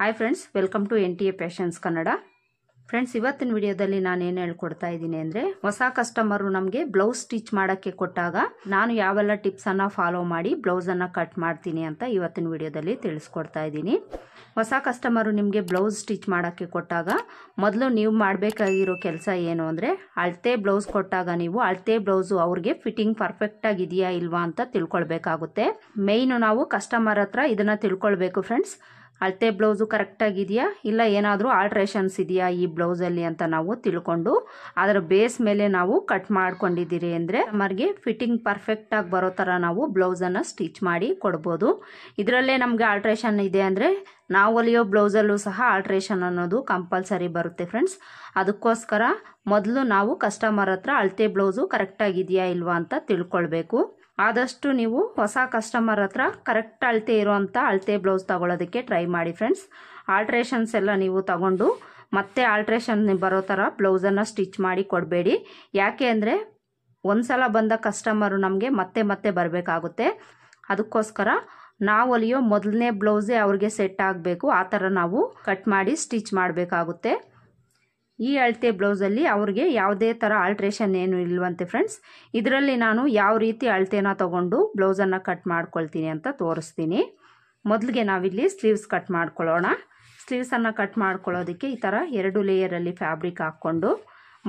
hi friends welcome to N T A passions Kannada friends ಇವತ್ತಿನ ವಿಡಿಯೋದಲ್ಲಿ ನಾನು ಏನು ಹೇಳ್ಕೊಡ್ತಾ ಇದ್ದೀನಿ ಅಂದರೆ ಹೊಸ ಕಸ್ಟಮರು ನಮಗೆ ಬ್ಲೌಸ್ ಸ್ಟಿಚ್ ಮಾಡೋಕ್ಕೆ ಕೊಟ್ಟಾಗ ನಾನು ಯಾವೆಲ್ಲ ಟಿಪ್ಸನ್ನು ಫಾಲೋ ಮಾಡಿ ಬ್ಲೌಸನ್ನು ಕಟ್ ಮಾಡ್ತೀನಿ ಅಂತ ಇವತ್ತಿನ ವಿಡಿಯೋದಲ್ಲಿ ತಿಳಿಸ್ಕೊಡ್ತಾ ಇದ್ದೀನಿ ಹೊಸ ಕಸ್ಟಮರು ನಿಮಗೆ ಬ್ಲೌಸ್ ಸ್ಟಿಚ್ ಮಾಡೋಕ್ಕೆ ಕೊಟ್ಟಾಗ ಮೊದಲು ನೀವು ಮಾಡಬೇಕಾಗಿರೋ ಕೆಲಸ ಏನು ಅಂದರೆ ಅಳತೆ ಬ್ಲೌಸ್ ಕೊಟ್ಟಾಗ ನೀವು ಅಳತೆ ಬ್ಲೌಸು ಅವ್ರಿಗೆ ಫಿಟ್ಟಿಂಗ್ ಪರ್ಫೆಕ್ಟಾಗಿ ಇದೆಯಾ ಇಲ್ವಾ ಅಂತ ತಿಳ್ಕೊಳ್ಬೇಕಾಗುತ್ತೆ ಮೇಯ್ನು ನಾವು ಕಸ್ಟಮರ್ ಹತ್ರ ಇದನ್ನು ತಿಳ್ಕೊಳ್ಬೇಕು ಫ್ರೆಂಡ್ಸ್ ಅಳತೆ ಬ್ಲೌಸು ಕರೆಕ್ಟಾಗಿದೆಯಾ ಇಲ್ಲ ಏನಾದರೂ ಆಲ್ಟ್ರೇಷನ್ಸ್ ಇದೆಯಾ ಈ ಬ್ಲೌಸಲ್ಲಿ ಅಂತ ನಾವು ತಿಳ್ಕೊಂಡು ಅದರ ಬೇಸ್ ಮೇಲೆ ನಾವು ಕಟ್ ಮಾಡ್ಕೊಂಡಿದ್ದೀರಿ ಅಂದರೆ ನಮಗೆ ಫಿಟ್ಟಿಂಗ್ ಪರ್ಫೆಕ್ಟಾಗಿ ಬರೋ ಥರ ನಾವು ಬ್ಲೌಸನ್ನು ಸ್ಟಿಚ್ ಮಾಡಿ ಕೊಡ್ಬೋದು ಇದರಲ್ಲೇ ನಮಗೆ ಆಲ್ಟ್ರೇಷನ್ ಇದೆ ಅಂದರೆ ನಾವು ಹೊಲಿಯೋ ಬ್ಲೌಸಲ್ಲೂ ಸಹ ಆಲ್ಟ್ರೇಷನ್ ಅನ್ನೋದು ಕಂಪಲ್ಸರಿ ಬರುತ್ತೆ ಫ್ರೆಂಡ್ಸ್ ಅದಕ್ಕೋಸ್ಕರ ಮೊದಲು ನಾವು ಕಸ್ಟಮರ್ ಹತ್ರ ಅಳತೆ ಬ್ಲೌಸು ಕರೆಕ್ಟಾಗಿದೆಯಾ ಇಲ್ವಾ ಅಂತ ತಿಳ್ಕೊಳ್ಬೇಕು ಆದಷ್ಟು ನೀವು ಹೊಸ ಕಸ್ಟಮರ್ ಹತ್ರ ಕರೆಕ್ಟ್ ಅಳತೆ ಇರೋವಂಥ ಅಳತೆ ಬ್ಲೌಸ್ ತಗೊಳ್ಳೋದಕ್ಕೆ ಟ್ರೈ ಮಾಡಿ ಫ್ರೆಂಡ್ಸ್ ಆಲ್ಟ್ರೇಷನ್ಸ್ ಎಲ್ಲ ನೀವು ತಗೊಂಡು ಮತ್ತೆ ಆಲ್ಟ್ರೇಷನ್ ಬರೋ ಥರ ಬ್ಲೌಸನ್ನು ಸ್ಟಿಚ್ ಮಾಡಿ ಕೊಡಬೇಡಿ ಯಾಕೆ ಅಂದರೆ ಒಂದು ಸಲ ಬಂದ ಕಸ್ಟಮರು ನಮಗೆ ಮತ್ತೆ ಮತ್ತೆ ಬರಬೇಕಾಗುತ್ತೆ ಅದಕ್ಕೋಸ್ಕರ ನಾವು ಹೊಲಿಯೋ ಮೊದಲನೇ ಬ್ಲೌಸೇ ಅವ್ರಿಗೆ ಸೆಟ್ ಆಗಬೇಕು ಆ ಥರ ನಾವು ಕಟ್ ಮಾಡಿ ಸ್ಟಿಚ್ ಮಾಡಬೇಕಾಗುತ್ತೆ ಈ ಅಳತೆ ಬ್ಲೌಸಲ್ಲಿ ಅವ್ರಿಗೆ ಯಾವುದೇ ಥರ ಆಲ್ಟ್ರೇಷನ್ ಏನು ಇಲ್ವಂತೆ ಫ್ರೆಂಡ್ಸ್ ಇದರಲ್ಲಿ ನಾನು ಯಾವ ರೀತಿ ಅಳತೆನ ತೊಗೊಂಡು ಬ್ಲೌಸನ್ನು ಕಟ್ ಮಾಡ್ಕೊಳ್ತೀನಿ ಅಂತ ತೋರಿಸ್ತೀನಿ ಮೊದಲಿಗೆ ನಾವಿಲ್ಲಿ ಸ್ಲೀವ್ಸ್ ಕಟ್ ಮಾಡ್ಕೊಳ್ಳೋಣ ಸ್ಲೀವ್ಸನ್ನು ಕಟ್ ಮಾಡ್ಕೊಳ್ಳೋದಕ್ಕೆ ಈ ಥರ ಎರಡು ಲೇಯರಲ್ಲಿ ಫ್ಯಾಬ್ರಿಕ್ ಹಾಕ್ಕೊಂಡು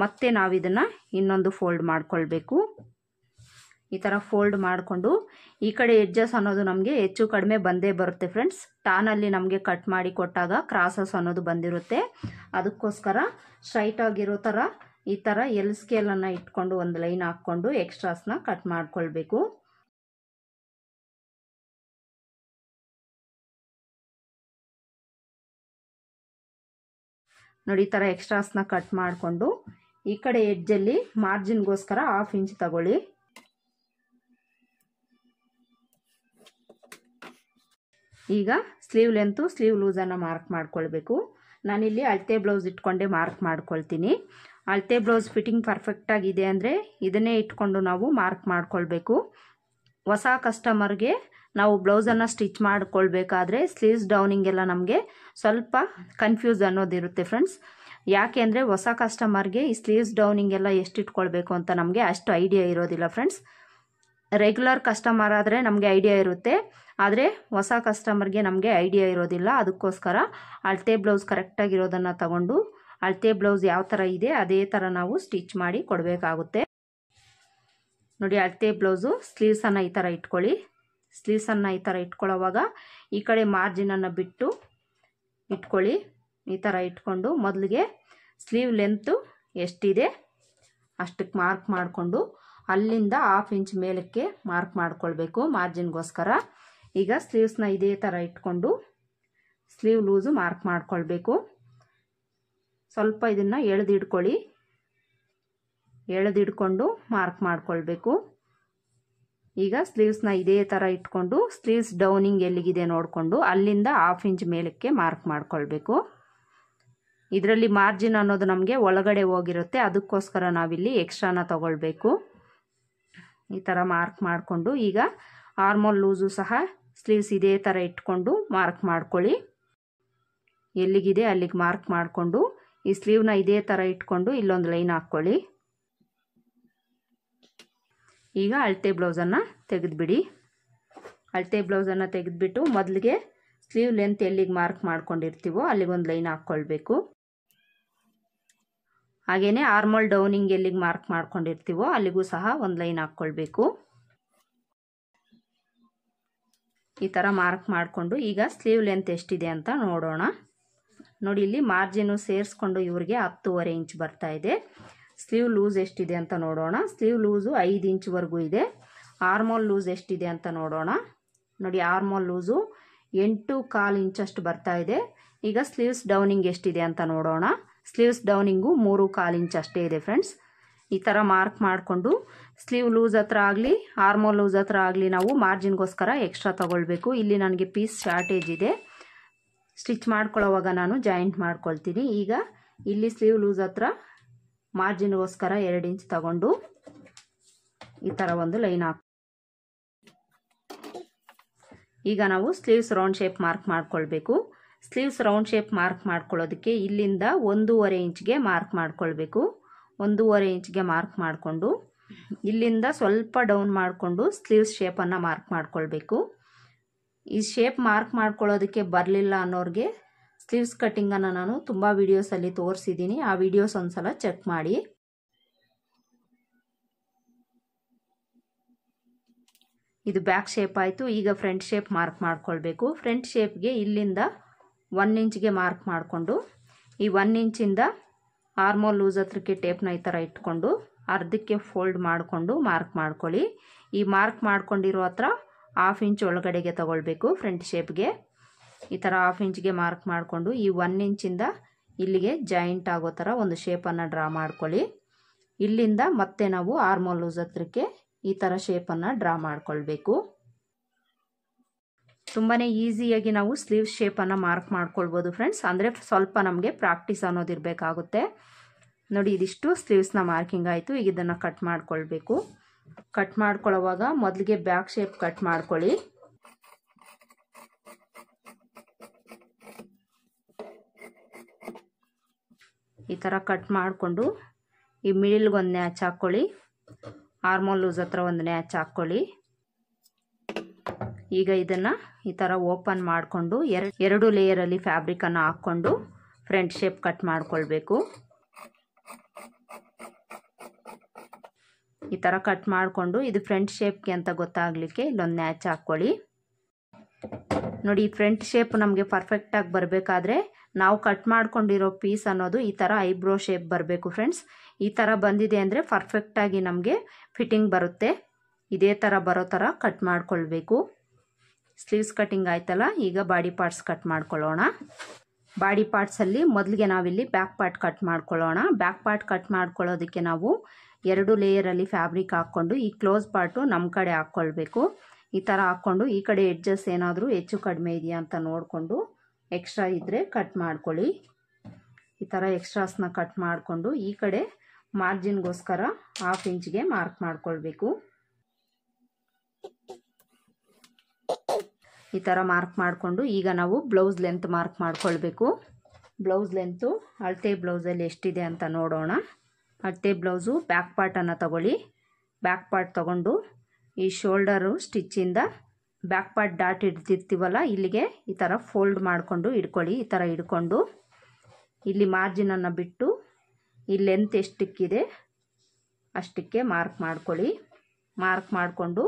ಮತ್ತೆ ನಾವಿದನ್ನು ಇನ್ನೊಂದು ಫೋಲ್ಡ್ ಮಾಡಿಕೊಳ್ಬೇಕು ಈ ಥರ ಫೋಲ್ಡ್ ಮಾಡಿಕೊಂಡು ಈ ಕಡೆ ಎಡ್ಜಸ್ ಅನ್ನೋದು ನಮಗೆ ಹೆಚ್ಚು ಕಡಿಮೆ ಬಂದೇ ಬರುತ್ತೆ ಫ್ರೆಂಡ್ಸ್ ಟಾನಲ್ಲಿ ನಮಗೆ ಕಟ್ ಮಾಡಿ ಕೊಟ್ಟಾಗ ಕ್ರಾಸಸ್ ಅನ್ನೋದು ಬಂದಿರುತ್ತೆ ಅದಕ್ಕೋಸ್ಕರ ಸ್ಟ್ರೈಟ್ ಆಗಿರೋ ಥರ ಈ ಥರ ಎಲ್ ಸ್ಕೇಲನ್ನು ಇಟ್ಕೊಂಡು ಒಂದು ಲೈನ್ ಹಾಕ್ಕೊಂಡು ಎಕ್ಸ್ಟ್ರಾಸ್ನ ಕಟ್ ಮಾಡಿಕೊಳ್ಬೇಕು ನೋಡಿ ಈ ಥರ ಎಕ್ಸ್ಟ್ರಾಸ್ನ ಕಟ್ ಮಾಡಿಕೊಂಡು ಈ ಕಡೆ ಎಡ್ಜಲ್ಲಿ ಮಾರ್ಜಿನ್ಗೋಸ್ಕರ ಹಾಫ್ ಇಂಚ್ ತಗೊಳ್ಳಿ ಈಗ ಸ್ಲೀವ್ ಲೆಂತು ಸ್ಲೀವ್ ಲೂಸನ್ನು ಮಾರ್ಕ್ ಮಾಡ್ಕೊಳ್ಬೇಕು ನಾನಿಲ್ಲಿ ಅಳತೆ ಬ್ಲೌಸ್ ಇಟ್ಕೊಂಡೆ ಮಾರ್ಕ್ ಮಾಡ್ಕೊಳ್ತೀನಿ ಅಳತೆ ಬ್ಲೌಸ್ ಫಿಟ್ಟಿಂಗ್ ಪರ್ಫೆಕ್ಟಾಗಿದೆ ಅಂದರೆ ಇದನ್ನೇ ಇಟ್ಕೊಂಡು ನಾವು ಮಾರ್ಕ್ ಮಾಡ್ಕೊಳ್ಬೇಕು ಹೊಸ ಕಸ್ಟಮರ್ಗೆ ನಾವು ಬ್ಲೌಸನ್ನು ಸ್ಟಿಚ್ ಮಾಡಿಕೊಳ್ಬೇಕಾದ್ರೆ ಸ್ಲೀವ್ಸ್ ಡೌನಿಂಗ್ ಎಲ್ಲ ನಮಗೆ ಸ್ವಲ್ಪ ಕನ್ಫ್ಯೂಸ್ ಅನ್ನೋದಿರುತ್ತೆ ಫ್ರೆಂಡ್ಸ್ ಯಾಕೆ ಅಂದರೆ ಹೊಸ ಕಸ್ಟಮರ್ಗೆ ಈ ಸ್ಲೀವ್ಸ್ ಡೌನಿಂಗ್ ಎಲ್ಲ ಎಷ್ಟು ಇಟ್ಕೊಳ್ಬೇಕು ಅಂತ ನಮಗೆ ಅಷ್ಟು ಐಡಿಯಾ ಇರೋದಿಲ್ಲ ಫ್ರೆಂಡ್ಸ್ ರೆಗ್ಯುಲರ್ ಕಸ್ಟಮರ್ ಆದರೆ ನಮಗೆ ಐಡಿಯಾ ಇರುತ್ತೆ ಆದರೆ ಹೊಸ ಕಸ್ಟಮರ್ಗೆ ನಮಗೆ ಐಡಿಯಾ ಇರೋದಿಲ್ಲ ಅದಕ್ಕೋಸ್ಕರ ಅಳತೆ ಬ್ಲೌಸ್ ಕರೆಕ್ಟಾಗಿರೋದನ್ನು ತಗೊಂಡು ಅಳತೆ ಬ್ಲೌಸ್ ಯಾವ ಥರ ಇದೆ ಅದೇ ಥರ ನಾವು ಸ್ಟಿಚ್ ಮಾಡಿ ಕೊಡಬೇಕಾಗುತ್ತೆ ನೋಡಿ ಅಳತೆ ಬ್ಲೌಸು ಸ್ಲೀವ್ಸನ್ನು ಈ ಥರ ಇಟ್ಕೊಳ್ಳಿ ಸ್ಲೀವ್ಸನ್ನು ಈ ಥರ ಇಟ್ಕೊಳ್ಳೋವಾಗ ಈ ಕಡೆ ಮಾರ್ಜಿನನ್ನು ಬಿಟ್ಟು ಇಟ್ಕೊಳ್ಳಿ ಈ ಥರ ಇಟ್ಕೊಂಡು ಮೊದಲಿಗೆ ಸ್ಲೀವ್ ಲೆಂತು ಎಷ್ಟಿದೆ ಅಷ್ಟಕ್ಕೆ ಮಾರ್ಕ್ ಮಾಡಿಕೊಂಡು ಅಲ್ಲಿಂದ ಹಾಫ್ ಇಂಚ್ ಮೇಲಕ್ಕೆ ಮಾರ್ಕ್ ಮಾಡಿಕೊಳ್ಬೇಕು ಮಾರ್ಜಿನ್ಗೋಸ್ಕರ ಈಗ ಸ್ಲೀವ್ಸ್ನ ಇದೇ ಥರ ಇಟ್ಕೊಂಡು ಸ್ಲೀವ್ ಲೂಸು ಮಾರ್ಕ್ ಮಾಡಿಕೊಳ್ಬೇಕು ಸ್ವಲ್ಪ ಇದನ್ನು ಎಳೆದಿಡ್ಕೊಳ್ಳಿ ಎಳೆದಿಡ್ಕೊಂಡು ಮಾರ್ಕ್ ಮಾಡಿಕೊಳ್ಬೇಕು ಈಗ ಸ್ಲೀವ್ಸ್ನ ಇದೇ ಥರ ಇಟ್ಕೊಂಡು ಸ್ಲೀವ್ಸ್ ಡೌನಿಂಗ್ ಎಲ್ಲಿಗಿದೆ ನೋಡಿಕೊಂಡು ಅಲ್ಲಿಂದ ಹಾಫ್ ಇಂಚ್ ಮೇಲಕ್ಕೆ ಮಾರ್ಕ್ ಮಾಡಿಕೊಳ್ಬೇಕು ಇದರಲ್ಲಿ ಮಾರ್ಜಿನ್ ಅನ್ನೋದು ನಮಗೆ ಒಳಗಡೆ ಹೋಗಿರುತ್ತೆ ಅದಕ್ಕೋಸ್ಕರ ನಾವಿಲ್ಲಿ ಎಕ್ಸ್ಟ್ರಾನ ತಗೊಳ್ಬೇಕು ಈ ಥರ ಮಾರ್ಕ್ ಮಾಡಿಕೊಂಡು ಈಗ ಆರ್ಮೋಲ್ ಲೂಸು ಸಹ ಸ್ಲೀವ್ಸ್ ಇದೇ ಥರ ಇಟ್ಕೊಂಡು ಮಾರ್ಕ್ ಮಾಡ್ಕೊಳ್ಳಿ ಎಲ್ಲಿಗಿದೆ ಅಲ್ಲಿಗೆ ಮಾರ್ಕ್ ಮಾಡಿಕೊಂಡು ಈ ಸ್ಲೀವ್ನ ಇದೇ ಥರ ಇಟ್ಕೊಂಡು ಇಲ್ಲೊಂದು ಲೈನ್ ಹಾಕ್ಕೊಳ್ಳಿ ಈಗ ಅಳತೆ ಬ್ಲೌಸನ್ನು ತೆಗೆದುಬಿಡಿ ಅಳತೆ ಬ್ಲೌಸನ್ನು ತೆಗೆದುಬಿಟ್ಟು ಮೊದಲಿಗೆ ಸ್ಲೀವ್ ಲೆಂತ್ ಎಲ್ಲಿಗೆ ಮಾರ್ಕ್ ಮಾಡ್ಕೊಂಡಿರ್ತೀವೋ ಅಲ್ಲಿಗೊಂದು ಲೈನ್ ಹಾಕ್ಕೊಳ್ಬೇಕು ಹಾಗೆಯೇ ಆರ್ಮಲ್ ಡೌನಿಂಗ್ ಎಲ್ಲಿಗೆ ಮಾರ್ಕ್ ಮಾಡ್ಕೊಂಡಿರ್ತೀವೋ ಅಲ್ಲಿಗೂ ಸಹ ಒಂದು ಲೈನ್ ಹಾಕ್ಕೊಳ್ಬೇಕು ಈ ಥರ ಮಾರ್ಕ್ ಮಾಡಿಕೊಂಡು ಈಗ ಸ್ಲೀವ್ ಲೆಂತ್ ಎಷ್ಟಿದೆ ಅಂತ ನೋಡೋಣ ನೋಡಿ ಇಲ್ಲಿ ಮಾರ್ಜಿನು ಸೇರಿಸ್ಕೊಂಡು ಇವರಿಗೆ ಹತ್ತುವರೆ ಇಂಚ್ ಬರ್ತಾ ಇದೆ ಸ್ಲೀವ್ ಲೂಸ್ ಎಷ್ಟಿದೆ ಅಂತ ನೋಡೋಣ ಸ್ಲೀವ್ ಲೂಸು ಐದು ಇಂಚ್ವರೆಗೂ ಇದೆ ಆರ್ಮೋಲ್ ಲೂಸ್ ಎಷ್ಟಿದೆ ಅಂತ ನೋಡೋಣ ನೋಡಿ ಆರ್ಮೋಲ್ ಲೂಸು ಎಂಟು ಕಾಲು ಇಂಚಷ್ಟು ಬರ್ತಾ ಇದೆ ಈಗ ಸ್ಲೀವ್ಸ್ ಡೌನಿಂಗ್ ಎಷ್ಟಿದೆ ಅಂತ ನೋಡೋಣ ಸ್ಲೀವ್ಸ್ ಡೌನಿಂಗು ಮೂರು ಕಾಲು ಇಂಚ್ ಅಷ್ಟೇ ಇದೆ ಫ್ರೆಂಡ್ಸ್ ಈ ಥರ ಮಾರ್ಕ್ ಮಾಡಿಕೊಂಡು ಸ್ಲೀವ್ ಲೂಸ್ ಹತ್ರ ಆಗಲಿ ಆರ್ಮೋ ಲೂಸ್ ಹತ್ರ ಆಗಲಿ ನಾವು ಮಾರ್ಜಿನ್ಗೋಸ್ಕರ ಎಕ್ಸ್ಟ್ರಾ ತಗೊಳ್ಬೇಕು ಇಲ್ಲಿ ನನಗೆ ಪೀಸ್ ಶಾರ್ಟೇಜ್ ಇದೆ ಸ್ಟಿಚ್ ಮಾಡ್ಕೊಳ್ಳೋವಾಗ ನಾನು ಜಾಯಿಂಟ್ ಮಾಡ್ಕೊಳ್ತೀನಿ ಈಗ ಇಲ್ಲಿ ಸ್ಲೀವ್ ಲೂಸ್ ಹತ್ರ ಮಾರ್ಜಿನ್ಗೋಸ್ಕರ ಎರಡು ಇಂಚ್ ತಗೊಂಡು ಈ ಥರ ಒಂದು ಲೈನ್ ಹಾಕ್ ಈಗ ನಾವು ಸ್ಲೀವ್ಸ್ ರೌಂಡ್ ಶೇಪ್ ಮಾರ್ಕ್ ಮಾಡ್ಕೊಳ್ಬೇಕು ಸ್ಲೀವ್ಸ್ ರೌಂಡ್ ಶೇಪ್ ಮಾರ್ಕ್ ಮಾಡ್ಕೊಳ್ಳೋದಕ್ಕೆ ಇಲ್ಲಿಂದ ಒಂದೂವರೆ ಇಂಚ್ಗೆ ಮಾರ್ಕ್ ಮಾಡ್ಕೊಳ್ಬೇಕು ಒಂದೂವರೆ ಇಂಚ್ಗೆ ಮಾರ್ಕ್ ಮಾಡಿಕೊಂಡು ಇಲ್ಲಿಂದ ಸ್ವಲ್ಪ ಡೌನ್ ಮಾಡಿಕೊಂಡು ಸ್ಲೀವ್ಸ್ ಶೇಪನ್ನು ಮಾರ್ಕ್ ಮಾಡಿಕೊಳ್ಬೇಕು ಈ ಶೇಪ್ ಮಾರ್ಕ್ ಮಾಡ್ಕೊಳ್ಳೋದಕ್ಕೆ ಬರಲಿಲ್ಲ ಅನ್ನೋರಿಗೆ ಸ್ಲೀವ್ಸ್ ಕಟ್ಟಿಂಗನ್ನು ನಾನು ತುಂಬ ವೀಡಿಯೋಸಲ್ಲಿ ತೋರಿಸಿದ್ದೀನಿ ಆ ವೀಡಿಯೋಸ್ ಒಂದು ಸಲ ಚೆಕ್ ಮಾಡಿ ಇದು ಬ್ಯಾಕ್ ಶೇಪ್ ಆಯಿತು ಈಗ ಫ್ರಂಟ್ ಶೇಪ್ ಮಾರ್ಕ್ ಮಾಡಿಕೊಳ್ಬೇಕು ಫ್ರಂಟ್ ಶೇಪ್ಗೆ ಇಲ್ಲಿಂದ ಒನ್ ಇಂಚ್ಗೆ ಮಾರ್ಕ್ ಮಾಡಿಕೊಂಡು ಈ ಒನ್ ಇಂಚಿಂದ ಆರ್ಮೋಲ್ ಲೂಸ್ ಹತ್ರಕ್ಕೆ ಟೇಪ್ನ ಈ ಥರ ಇಟ್ಕೊಂಡು ಅರ್ಧಕ್ಕೆ ಫೋಲ್ಡ್ ಮಾಡಿಕೊಂಡು ಮಾರ್ಕ್ ಮಾಡ್ಕೊಳ್ಳಿ ಈ ಮಾರ್ಕ್ ಮಾಡ್ಕೊಂಡಿರೋ ಹತ್ರ ಹಾಫ್ ಇಂಚ್ ಒಳಗಡೆಗೆ ತಗೊಳ್ಬೇಕು ಫ್ರಂಟ್ ಶೇಪ್ಗೆ ಈ ಥರ ಹಾಫ್ ಇಂಚ್ಗೆ ಮಾರ್ಕ್ ಮಾಡಿಕೊಂಡು ಈ ಒನ್ ಇಂಚಿಂದ ಇಲ್ಲಿಗೆ ಜಾಯಿಂಟ್ ಆಗೋ ಥರ ಒಂದು ಶೇಪನ್ನು ಡ್ರಾ ಮಾಡ್ಕೊಳ್ಳಿ ಇಲ್ಲಿಂದ ಮತ್ತೆ ನಾವು ಆರ್ಮೋಲ್ ಲೂಸ್ ಹತ್ರಕ್ಕೆ ಈ ಥರ ಶೇಪನ್ನು ಡ್ರಾ ಮಾಡ್ಕೊಳ್ಬೇಕು ತುಂಬಾ ಈಸಿಯಾಗಿ ನಾವು ಸ್ಲೀವ್ ಶೇಪನ್ನು ಮಾರ್ಕ್ ಮಾಡ್ಕೊಳ್ಬೋದು ಫ್ರೆಂಡ್ಸ್ ಅಂದರೆ ಸ್ವಲ್ಪ ನಮಗೆ ಪ್ರಾಕ್ಟೀಸ್ ಅನ್ನೋದಿರಬೇಕಾಗುತ್ತೆ ನೋಡಿ ಇದಿಷ್ಟು ಸ್ಲೀವ್ಸ್ನ ಮಾರ್ಕಿಂಗ್ ಆಯಿತು ಈಗ ಇದನ್ನು ಕಟ್ ಮಾಡ್ಕೊಳ್ಬೇಕು ಕಟ್ ಮಾಡ್ಕೊಳ್ಳೋವಾಗ ಮೊದಲಿಗೆ ಬ್ಯಾಕ್ ಶೇಪ್ ಕಟ್ ಮಾಡ್ಕೊಳ್ಳಿ ಈ ಥರ ಕಟ್ ಮಾಡಿಕೊಂಡು ಈ ಮಿಡಿಲ್ಗೆ ಒಂದು ನ್ಯಾಚ್ ಹಾಕ್ಕೊಳ್ಳಿ ಆರ್ಮೋಲ್ ಲೂಸ್ ಹತ್ರ ಒಂದು ನ್ಯಾಚ್ ಹಾಕ್ಕೊಳ್ಳಿ ಈಗ ಇದನ್ನು ಈ ಥರ ಓಪನ್ ಮಾಡಿಕೊಂಡು ಎರಡು ಎರಡು ಲೇಯರಲ್ಲಿ ಫ್ಯಾಬ್ರಿಕನ್ನು ಹಾಕ್ಕೊಂಡು ಫ್ರಂಟ್ ಶೇಪ್ ಕಟ್ ಮಾಡಿಕೊಳ್ಬೇಕು ಈ ಥರ ಕಟ್ ಮಾಡಿಕೊಂಡು ಇದು ಫ್ರಂಟ್ ಶೇಪ್ಗೆ ಅಂತ ಗೊತ್ತಾಗಲಿಕ್ಕೆ ಇಲ್ಲೊಂದು ನ್ಯಾಚ್ ಹಾಕ್ಕೊಳ್ಳಿ ನೋಡಿ ಈ ಫ್ರಂಟ್ ಶೇಪ್ ನಮಗೆ ಪರ್ಫೆಕ್ಟಾಗಿ ಬರಬೇಕಾದ್ರೆ ನಾವು ಕಟ್ ಮಾಡ್ಕೊಂಡಿರೋ ಪೀಸ್ ಅನ್ನೋದು ಈ ಥರ ಐಬ್ರೋ ಶೇಪ್ ಬರಬೇಕು ಫ್ರೆಂಡ್ಸ್ ಈ ಥರ ಬಂದಿದೆ ಅಂದರೆ ಪರ್ಫೆಕ್ಟಾಗಿ ನಮಗೆ ಫಿಟ್ಟಿಂಗ್ ಬರುತ್ತೆ ಇದೇ ಥರ ಬರೋ ಥರ ಕಟ್ ಮಾಡಿಕೊಳ್ಬೇಕು ಸ್ಲೀವ್ಸ್ ಕಟಿಂಗ್ ಆಯ್ತಲ್ಲ ಈಗ ಬಾಡಿ ಪಾರ್ಟ್ಸ್ ಕಟ್ ಮಾಡ್ಕೊಳ್ಳೋಣ ಬಾಡಿ ಪಾರ್ಟ್ಸಲ್ಲಿ ಮೊದಲಿಗೆ ನಾವಿಲ್ಲಿ ಬ್ಯಾಕ್ ಪಾರ್ಟ್ ಕಟ್ ಮಾಡ್ಕೊಳ್ಳೋಣ ಬ್ಯಾಕ್ ಪಾರ್ಟ್ ಕಟ್ ಮಾಡ್ಕೊಳ್ಳೋದಕ್ಕೆ ನಾವು ಎರಡು ಲೇಯರಲ್ಲಿ ಫ್ಯಾಬ್ರಿಕ್ ಹಾಕ್ಕೊಂಡು ಈ ಕ್ಲೋಸ್ ಪಾರ್ಟು ನಮ್ಮ ಕಡೆ ಹಾಕ್ಕೊಳ್ಬೇಕು ಈ ಥರ ಹಾಕ್ಕೊಂಡು ಈ ಕಡೆ ಎಡ್ಜಸ್ ಏನಾದರೂ ಹೆಚ್ಚು ಕಡಿಮೆ ಇದೆಯಾ ಅಂತ ನೋಡಿಕೊಂಡು ಎಕ್ಸ್ಟ್ರಾ ಇದ್ದರೆ ಕಟ್ ಮಾಡ್ಕೊಳ್ಳಿ ಈ ಥರ ಎಕ್ಸ್ಟ್ರಾಸ್ನ ಕಟ್ ಮಾಡಿಕೊಂಡು ಈ ಕಡೆ ಮಾರ್ಜಿನ್ಗೋಸ್ಕರ ಹಾಫ್ ಇಂಚ್ಗೆ ಮಾರ್ಕ್ ಮಾಡ್ಕೊಳ್ಬೇಕು ಈ ಥರ ಮಾರ್ಕ್ ಮಾಡಿಕೊಂಡು ಈಗ ನಾವು ಬ್ಲೌಸ್ ಲೆಂತ್ ಮಾರ್ಕ್ ಮಾಡ್ಕೊಳ್ಬೇಕು ಬ್ಲೌಸ್ ಲೆಂತು ಅಳತೆ ಬ್ಲೌಸಲ್ಲಿ ಎಷ್ಟಿದೆ ಅಂತ ನೋಡೋಣ ಅಳತೆ ಬ್ಲೌಸು ಬ್ಯಾಕ್ ಪಾರ್ಟನ್ನು ತಗೊಳ್ಳಿ ಬ್ಯಾಕ್ ಪಾರ್ಟ್ ತಗೊಂಡು ಈ ಶೋಲ್ಡರು ಸ್ಟಿಚ್ಚಿಂದ ಬ್ಯಾಕ್ ಪಾರ್ಟ್ ಡಾಟ್ ಹಿಡ್ದಿರ್ತೀವಲ್ಲ ಇಲ್ಲಿಗೆ ಈ ಥರ ಫೋಲ್ಡ್ ಮಾಡಿಕೊಂಡು ಇಡ್ಕೊಳ್ಳಿ ಈ ಥರ ಇಡ್ಕೊಂಡು ಇಲ್ಲಿ ಮಾರ್ಜಿನನ್ನು ಬಿಟ್ಟು ಈ ಲೆಂತ್ ಎಷ್ಟಕ್ಕಿದೆ ಅಷ್ಟಕ್ಕೆ ಮಾರ್ಕ್ ಮಾಡ್ಕೊಳ್ಳಿ ಮಾರ್ಕ್ ಮಾಡಿಕೊಂಡು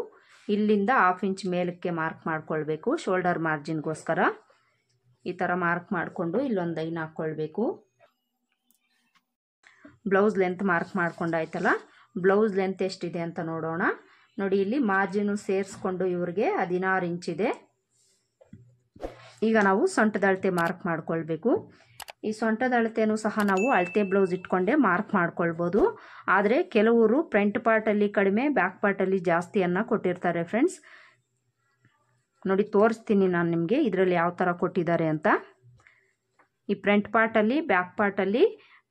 ಇಲ್ಲಿಂದ ಹಾಫ್ ಇಂಚ್ ಮೇಲಕ್ಕೆ ಮಾರ್ಕ್ ಮಾಡ್ಕೊಳ್ಬೇಕು ಶೋಲ್ಡರ್ ಮಾರ್ಜಿನ್ಗೋಸ್ಕರ ಈ ಥರ ಮಾರ್ಕ್ ಮಾಡಿಕೊಂಡು ಇಲ್ಲೊಂದು ಐನ್ ಹಾಕ್ಕೊಳ್ಬೇಕು ಬ್ಲೌಸ್ ಲೆಂತ್ ಮಾರ್ಕ್ ಮಾಡ್ಕೊಂಡಾಯ್ತಲ್ಲ ಬ್ಲೌಸ್ ಲೆಂತ್ ಎಷ್ಟಿದೆ ಅಂತ ನೋಡೋಣ ನೋಡಿ ಇಲ್ಲಿ ಮಾರ್ಜಿನು ಸೇರಿಸ್ಕೊಂಡು ಇವ್ರಿಗೆ ಹದಿನಾರು ಇಂಚಿದೆ ಈಗ ನಾವು ಸೊಂಟದಳತೆ ಮಾರ್ಕ್ ಮಾಡ್ಕೊಳ್ಬೇಕು ಈ ಸೊಂಟದ ಅಳತೆಯೂ ಸಹ ನಾವು ಅಳತೆ ಬ್ಲೌಸ್ ಇಟ್ಕೊಂಡೆ ಮಾರ್ಕ್ ಮಾಡ್ಕೊಳ್ಬೋದು ಆದರೆ ಕೆಲವರು ಫ್ರಂಟ್ ಪಾರ್ಟಲ್ಲಿ ಕಡಿಮೆ ಬ್ಯಾಕ್ ಪಾರ್ಟಲ್ಲಿ ಜಾಸ್ತಿಯನ್ನು ಕೊಟ್ಟಿರ್ತಾರೆ ಫ್ರೆಂಡ್ಸ್ ನೋಡಿ ತೋರಿಸ್ತೀನಿ ನಾನು ನಿಮಗೆ ಇದರಲ್ಲಿ ಯಾವ ಥರ ಕೊಟ್ಟಿದ್ದಾರೆ ಅಂತ ಈ ಫ್ರಂಟ್ ಪಾರ್ಟಲ್ಲಿ ಬ್ಯಾಕ್ ಪಾರ್ಟಲ್ಲಿ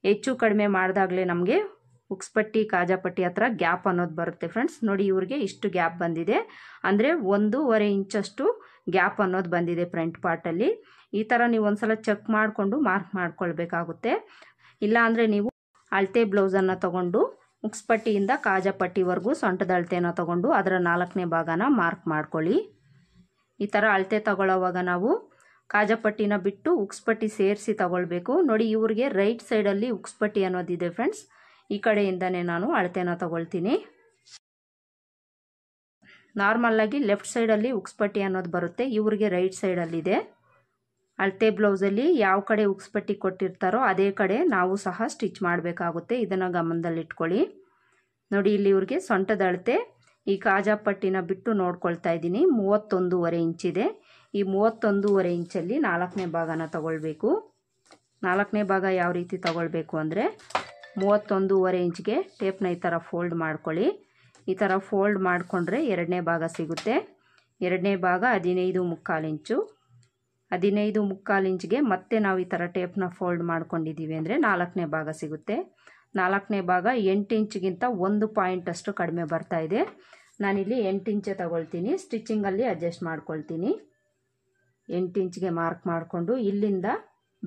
ಹೆಚ್ಚು ಕಡಿಮೆ ಮಾಡಿದಾಗಲೇ ನಮಗೆ ಉಕ್ಸ್ಪಟ್ಟಿ ಕಾಜಾಪಟ್ಟಿ ಹತ್ರ ಗ್ಯಾಪ್ ಅನ್ನೋದು ಬರುತ್ತೆ ಫ್ರೆಂಡ್ಸ್ ನೋಡಿ ಇವ್ರಿಗೆ ಇಷ್ಟು ಗ್ಯಾಪ್ ಬಂದಿದೆ ಅಂದರೆ ಒಂದೂವರೆ ಇಂಚಷ್ಟು ಗ್ಯಾಪ್ ಅನ್ನೋದು ಬಂದಿದೆ ಫ್ರಂಟ್ ಪಾರ್ಟಲ್ಲಿ ಈ ಥರ ನೀವು ಒಂದ್ಸಲ ಚೆಕ್ ಮಾಡಿಕೊಂಡು ಮಾರ್ಕ್ ಮಾಡ್ಕೊಳ್ಬೇಕಾಗುತ್ತೆ ಇಲ್ಲಾಂದರೆ ನೀವು ಅಳತೆ ಬ್ಲೌಸನ್ನು ತಗೊಂಡು ಮುಕ್ಸ್ಪಟ್ಟಿಯಿಂದ ಕಾಜಪಟ್ಟಿವರೆಗೂ ಸೊಂಟದ ಅಳತೆನ ತಗೊಂಡು ಅದರ ನಾಲ್ಕನೇ ಭಾಗನ ಮಾರ್ಕ್ ಮಾಡ್ಕೊಳ್ಳಿ ಈ ಥರ ಅಳತೆ ತಗೊಳ್ಳೋವಾಗ ನಾವು ಕಾಜಪಟ್ಟಿನ ಬಿಟ್ಟು ಉಕ್ಸ್ಪಟ್ಟಿ ಸೇರಿಸಿ ತಗೊಳ್ಬೇಕು ನೋಡಿ ಇವ್ರಿಗೆ ರೈಟ್ ಸೈಡಲ್ಲಿ ಉಕ್ಸ್ಪಟ್ಟಿ ಅನ್ನೋದಿದೆ ಫ್ರೆಂಡ್ಸ್ ಈ ಕಡೆಯಿಂದನೇ ನಾನು ಅಳತೆನ ತಗೊಳ್ತೀನಿ ನಾರ್ಮಲ್ಲಾಗಿ ಲೆಫ್ಟ್ ಸೈಡಲ್ಲಿ ಉಕ್ಸ್ಪಟ್ಟಿ ಅನ್ನೋದು ಬರುತ್ತೆ ಇವ್ರಿಗೆ ರೈಟ್ ಸೈಡಲ್ಲಿದೆ ಅಳತೆ ಬ್ಲೌಸಲ್ಲಿ ಯಾವ ಕಡೆ ಉಕ್ಸ್ಪಟ್ಟಿ ಕೊಟ್ಟಿರ್ತಾರೋ ಅದೇ ಕಡೆ ನಾವು ಸಹ ಸ್ಟಿಚ್ ಮಾಡಬೇಕಾಗುತ್ತೆ ಇದನ್ನು ಗಮನದಲ್ಲಿಟ್ಕೊಳ್ಳಿ ನೋಡಿ ಇಲ್ಲಿ ಇವ್ರಿಗೆ ಸೊಂಟದ ಅಳತೆ ಈ ಕಾಜಾ ಪಟ್ಟಿನ ಬಿಟ್ಟು ನೋಡ್ಕೊಳ್ತಾ ಇದ್ದೀನಿ ಮೂವತ್ತೊಂದೂವರೆ ಇಂಚಿದೆ ಈ ಮೂವತ್ತೊಂದೂವರೆ ಇಂಚಲ್ಲಿ ನಾಲ್ಕನೇ ಭಾಗನ ತಗೊಳ್ಬೇಕು ನಾಲ್ಕನೇ ಭಾಗ ಯಾವ ರೀತಿ ತಗೊಳ್ಬೇಕು ಅಂದರೆ ಮೂವತ್ತೊಂದೂವರೆ ಇಂಚ್ಗೆ ಟೇಪ್ನ ಈ ಥರ ಫೋಲ್ಡ್ ಮಾಡ್ಕೊಳ್ಳಿ ಈ ಥರ ಫೋಲ್ಡ್ ಮಾಡಿಕೊಂಡ್ರೆ ಎರಡನೇ ಭಾಗ ಸಿಗುತ್ತೆ ಎರಡನೇ ಭಾಗ ಹದಿನೈದು ಮುಕ್ಕಾಲು ಇಂಚು ಹದಿನೈದು ಮುಕ್ಕಾಲು ಇಂಚ್ಗೆ ಮತ್ತೆ ನಾವು ಈ ಥರ ಟೇಪ್ನ ಫೋಲ್ಡ್ ಮಾಡ್ಕೊಂಡಿದ್ದೀವಿ ಅಂದರೆ ನಾಲ್ಕನೇ ಭಾಗ ಸಿಗುತ್ತೆ ನಾಲ್ಕನೇ ಭಾಗ ಎಂಟು ಇಂಚ್ಗಿಂತ ಒಂದು ಪಾಯಿಂಟ್ ಅಷ್ಟು ಕಡಿಮೆ ಬರ್ತಾ ಇದೆ ನಾನಿಲ್ಲಿ ಎಂಟು ಇಂಚೆ ತಗೊಳ್ತೀನಿ ಸ್ಟಿಚಿಂಗಲ್ಲಿ ಅಡ್ಜಸ್ಟ್ ಮಾಡ್ಕೊಳ್ತೀನಿ ಎಂಟು ಇಂಚ್ಗೆ ಮಾರ್ಕ್ ಮಾಡಿಕೊಂಡು ಇಲ್ಲಿಂದ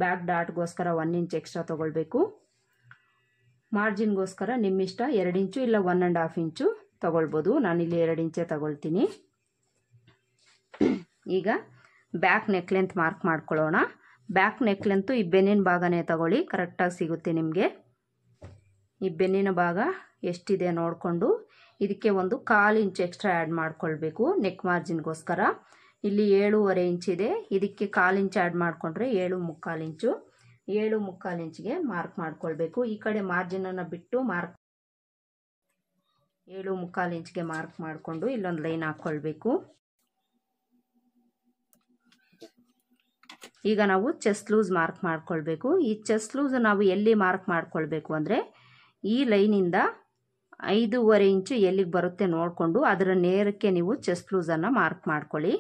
ಬ್ಯಾಕ್ ಡಾಟ್ಗೋಸ್ಕರ ಒನ್ ಇಂಚ್ ಎಕ್ಸ್ಟ್ರಾ ತೊಗೊಳ್ಬೇಕು ಮಾರ್ಜಿನ್ಗೋಸ್ಕರ ನಿಮ್ಮಿಷ್ಟ ಎರಡು ಇಂಚು ಇಲ್ಲ ಒನ್ ಆ್ಯಂಡ್ ಹಾಫ್ ಇಂಚು ತೊಗೊಳ್ಬೋದು ನಾನಿಲ್ಲಿ ಎರಡು ಇಂಚೆ ತಗೊಳ್ತೀನಿ ಈಗ ಬ್ಯಾಕ್ ನೆಕ್ ಲೆಂತ್ ಮಾರ್ಕ್ ಮಾಡ್ಕೊಳ್ಳೋಣ ಬ್ಯಾಕ್ ನೆಕ್ ಲೆಂತು ಈ ಬೆನ್ನಿನ ಭಾಗನೇ ತಗೊಳ್ಳಿ ಕರೆಕ್ಟಾಗಿ ಸಿಗುತ್ತೆ ನಿಮಗೆ ಈ ಬೆನ್ನಿನ ಭಾಗ ಎಷ್ಟಿದೆ ನೋಡಿಕೊಂಡು ಇದಕ್ಕೆ ಒಂದು ಕಾಲು ಇಂಚ್ ಎಕ್ಸ್ಟ್ರಾ ಆ್ಯಡ್ ಮಾಡ್ಕೊಳ್ಬೇಕು ನೆಕ್ ಮಾರ್ಜಿನ್ಗೋಸ್ಕರ ಇಲ್ಲಿ ಏಳೂವರೆ ಇಂಚಿದೆ ಇದಕ್ಕೆ ಕಾಲು ಇಂಚ್ ಆ್ಯಡ್ ಮಾಡಿಕೊಂಡ್ರೆ ಏಳು ಮುಕ್ಕಾಲು ಇಂಚು ಏಳು ಮುಕ್ಕಾಲು ಇಂಚಿಗೆ ಮಾರ್ಕ್ ಮಾಡ್ಕೊಳ್ಬೇಕು ಈ ಕಡೆ ಮಾರ್ಜಿನನ್ನು ಬಿಟ್ಟು ಮಾರ್ಕ್ ಏಳು ಮುಕ್ಕಾಲು ಇಂಚ್ಗೆ ಮಾರ್ಕ್ ಮಾಡಿಕೊಂಡು ಇಲ್ಲೊಂದು ಲೈನ್ ಹಾಕ್ಕೊಳ್ಬೇಕು ಈಗ ನಾವು ಚೆಸ್ಟ್ ಲೂಸ್ ಮಾರ್ಕ್ ಮಾಡಿಕೊಳ್ಬೇಕು ಈ ಚೆಸ್ಟ್ ಲೂಸ್ ನಾವು ಎಲ್ಲಿ ಮಾರ್ಕ್ ಮಾಡ್ಕೊಳ್ಬೇಕು ಅಂದರೆ ಈ ಲೈನಿಂದ ಐದೂವರೆ ಇಂಚು ಎಲ್ಲಿಗೆ ಬರುತ್ತೆ ನೋಡಿಕೊಂಡು ಅದರ ನೇರಕ್ಕೆ ನೀವು ಚೆಸ್ಟ್ ಲೂಸನ್ನು ಮಾರ್ಕ್ ಮಾಡ್ಕೊಳ್ಳಿ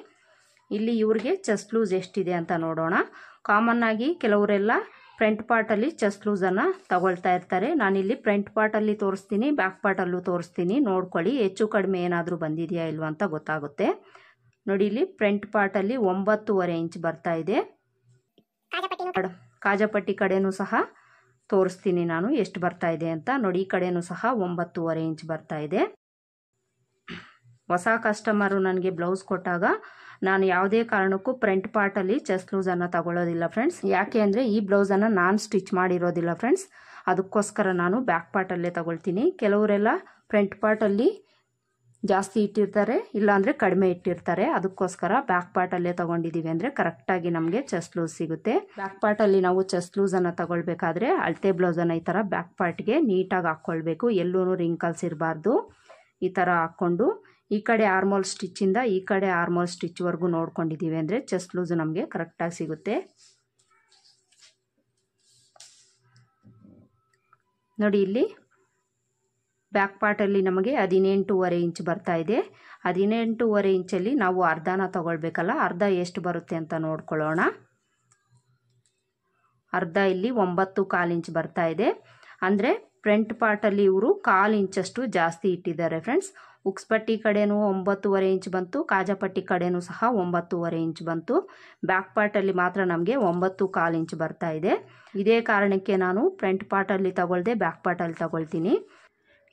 ಇಲ್ಲಿ ಇವ್ರಿಗೆ ಚೆಸ್ಟ್ ಲೂಸ್ ಎಷ್ಟಿದೆ ಅಂತ ನೋಡೋಣ ಕಾಮನ್ ಆಗಿ ಕೆಲವರೆಲ್ಲ ಫ್ರಂಟ್ ಪಾರ್ಟಲ್ಲಿ ಚೆಸ್ಟ್ ಲೂಸನ್ನು ತಗೊಳ್ತಾ ಇರ್ತಾರೆ ನಾನಿಲ್ಲಿ ಫ್ರಂಟ್ ಪಾರ್ಟಲ್ಲಿ ತೋರಿಸ್ತೀನಿ ಬ್ಯಾಕ್ ಪಾರ್ಟಲ್ಲೂ ತೋರಿಸ್ತೀನಿ ನೋಡ್ಕೊಳ್ಳಿ ಹೆಚ್ಚು ಕಡಿಮೆ ಏನಾದರೂ ಬಂದಿದೆಯಾ ಇಲ್ವಾ ಅಂತ ಗೊತ್ತಾಗುತ್ತೆ ನೋಡಿ ಇಲ್ಲಿ ಫ್ರಂಟ್ ಪಾರ್ಟಲ್ಲಿ ಒಂಬತ್ತುವರೆ ಇಂಚ್ ಬರ್ತಾ ಇದೆ ಕಾಜಪಟ್ಟಿ ಕಡೆನೂ ಸಹ ತೋರಿಸ್ತೀನಿ ನಾನು ಎಷ್ಟು ಬರ್ತಾ ಇದೆ ಅಂತ ನೋಡಿ ಈ ಕಡೆನೂ ಸಹ ಒಂಬತ್ತೂವರೆ ಇಂಚ್ ಬರ್ತಾ ಇದೆ ಹೊಸ ಕಸ್ಟಮರು ನನಗೆ ಬ್ಲೌಸ್ ಕೊಟ್ಟಾಗ ನಾನು ಯಾವುದೇ ಕಾರಣಕ್ಕೂ ಫ್ರಂಟ್ ಪಾರ್ಟಲ್ಲಿ ಚೆಸ್ಟ್ ಲೂಸನ್ನು ತಗೊಳ್ಳೋದಿಲ್ಲ ಫ್ರೆಂಡ್ಸ್ ಯಾಕೆ ಅಂದರೆ ಈ ಬ್ಲೌಸನ್ನು ನಾನು ಸ್ಟಿಚ್ ಮಾಡಿರೋದಿಲ್ಲ ಫ್ರೆಂಡ್ಸ್ ಅದಕ್ಕೋಸ್ಕರ ನಾನು ಬ್ಯಾಕ್ ಪಾರ್ಟಲ್ಲೇ ತಗೊಳ್ತೀನಿ ಕೆಲವರೆಲ್ಲ ಫ್ರಂಟ್ ಪಾರ್ಟಲ್ಲಿ ಜಾಸ್ತಿ ಇಟ್ಟಿರ್ತಾರೆ ಇಲ್ಲಾಂದರೆ ಕಡಿಮೆ ಇಟ್ಟಿರ್ತಾರೆ ಅದಕ್ಕೋಸ್ಕರ ಬ್ಯಾಕ್ ಪಾರ್ಟಲ್ಲೇ ತೊಗೊಂಡಿದ್ದೀವಿ ಅಂದರೆ ಕರೆಕ್ಟಾಗಿ ನಮಗೆ ಚೆಸ್ಟ್ ಲೂಸ್ ಸಿಗುತ್ತೆ ಬ್ಯಾಕ್ ಪಾರ್ಟಲ್ಲಿ ನಾವು ಚೆಸ್ಟ್ ಲೂಸನ್ನು ತಗೊಳ್ಬೇಕಾದ್ರೆ ಅಳತೆ ಬ್ಲೌಸನ್ನು ಈ ಥರ ಬ್ಯಾಕ್ ಪಾರ್ಟ್ಗೆ ನೀಟಾಗಿ ಹಾಕ್ಕೊಳ್ಬೇಕು ಎಲ್ಲೂ ರಿಂಕಲ್ಸ್ ಇರಬಾರ್ದು ಈ ಥರ ಹಾಕ್ಕೊಂಡು ಈ ಕಡೆ ಆರ್ಮೋಲ್ ಸ್ಟಿಚ್ಚಿಂದ ಈ ಕಡೆ ಆರ್ಮೋಲ್ ಸ್ಟಿಚ್ವರೆಗೂ ನೋಡ್ಕೊಂಡಿದ್ದೀವಿ ಅಂದರೆ ಚೆಸ್ಟ್ ಲೂಸು ನಮಗೆ ಕರೆಕ್ಟಾಗಿ ಸಿಗುತ್ತೆ ನೋಡಿ ಇಲ್ಲಿ ಬ್ಯಾಕ್ ಪಾರ್ಟಲ್ಲಿ ನಮಗೆ ಹದಿನೆಂಟೂವರೆ ಇಂಚ್ ಬರ್ತಾ ಇದೆ ಹದಿನೆಂಟೂವರೆ ಇಂಚಲ್ಲಿ ನಾವು ಅರ್ಧನ ತಗೊಳ್ಬೇಕಲ್ಲ ಅರ್ಧ ಎಷ್ಟು ಬರುತ್ತೆ ಅಂತ ನೋಡ್ಕೊಳ್ಳೋಣ ಅರ್ಧ ಇಲ್ಲಿ ಒಂಬತ್ತು ಕಾಲು ಇಂಚ್ ಬರ್ತಾ ಇದೆ ಅಂದರೆ ಫ್ರಂಟ್ ಪಾರ್ಟಲ್ಲಿ ಇವರು ಕಾಲು ಇಂಚಷ್ಟು ಜಾಸ್ತಿ ಇಟ್ಟಿದ್ದಾರೆ ಫ್ರೆಂಡ್ಸ್ ಉಕ್ಸ್ಪಟ್ಟಿ ಕಡೆನೂ ಒಂಬತ್ತುವರೆ ಇಂಚ್ ಬಂತು ಕಾಜಾಪಟ್ಟಿ ಕಡೆನೂ ಸಹ ಒಂಬತ್ತುವರೆ ಇಂಚ್ ಬಂತು ಬ್ಯಾಕ್ ಪಾರ್ಟಲ್ಲಿ ಮಾತ್ರ ನಮಗೆ ಒಂಬತ್ತು ಕಾಲು ಇಂಚ್ ಬರ್ತಾ ಇದೆ ಇದೇ ಕಾರಣಕ್ಕೆ ನಾನು ಫ್ರಂಟ್ ಪಾರ್ಟಲ್ಲಿ ತಗೊಳ್ದೆ ಬ್ಯಾಕ್ ಪಾರ್ಟಲ್ಲಿ ತಗೊಳ್ತೀನಿ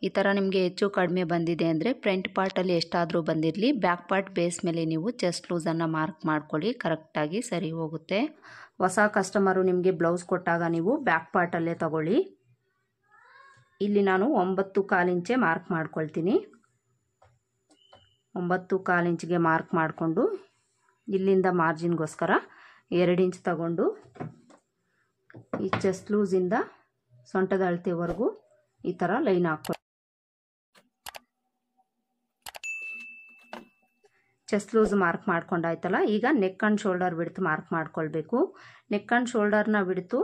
ಈ ಥರ ನಿಮಗೆ ಹೆಚ್ಚು ಕಡಿಮೆ ಬಂದಿದೆ ಅಂದರೆ ಫ್ರಂಟ್ ಪಾರ್ಟಲ್ಲಿ ಎಷ್ಟಾದರೂ ಬಂದಿರಲಿ ಬ್ಯಾಕ್ ಪಾರ್ಟ್ ಬೇಸ್ ಮೇಲೆ ನೀವು ಚೆಸ್ಟ್ ಲೂಸನ್ನು ಮಾರ್ಕ್ ಮಾಡ್ಕೊಳ್ಳಿ ಕರೆಕ್ಟಾಗಿ ಸರಿ ಹೋಗುತ್ತೆ ಹೊಸ ಕಸ್ಟಮರು ನಿಮಗೆ ಬ್ಲೌಸ್ ಕೊಟ್ಟಾಗ ನೀವು ಬ್ಯಾಕ್ ಪಾರ್ಟಲ್ಲೇ ತಗೊಳ್ಳಿ ಇಲ್ಲಿ ನಾನು ಒಂಬತ್ತು ಕಾಲಿಂಚೆ ಮಾರ್ಕ್ ಮಾಡ್ಕೊಳ್ತೀನಿ ಒಂಬತ್ತು ಕಾಲಿಂಚಿಗೆ ಮಾರ್ಕ್ ಮಾಡಿಕೊಂಡು ಇಲ್ಲಿಂದ ಮಾರ್ಜಿನ್ಗೋಸ್ಕರ ಎರಡು ಇಂಚ್ ತಗೊಂಡು ಈ ಚೆಸ್ಟ್ ಲೂಸಿಂದ ಸೊಂಟದ ಅಳತೆವರೆಗೂ ಈ ಥರ ಲೈನ್ ಹಾಕ್ಕೊಳ್ಳಿ ಚೆಸ್ಟ್ ಲೂಸ್ ಮಾರ್ಕ್ ಮಾಡ್ಕೊಂಡಾಯ್ತಲ್ಲ ಈಗ neck and shoulder width mark ಮಾಡ್ಕೊಳ್ಬೇಕು ನೆಕ್ ಆ್ಯಂಡ್ ಶೋಲ್ಡರ್ನ ಬಿಡ್ತು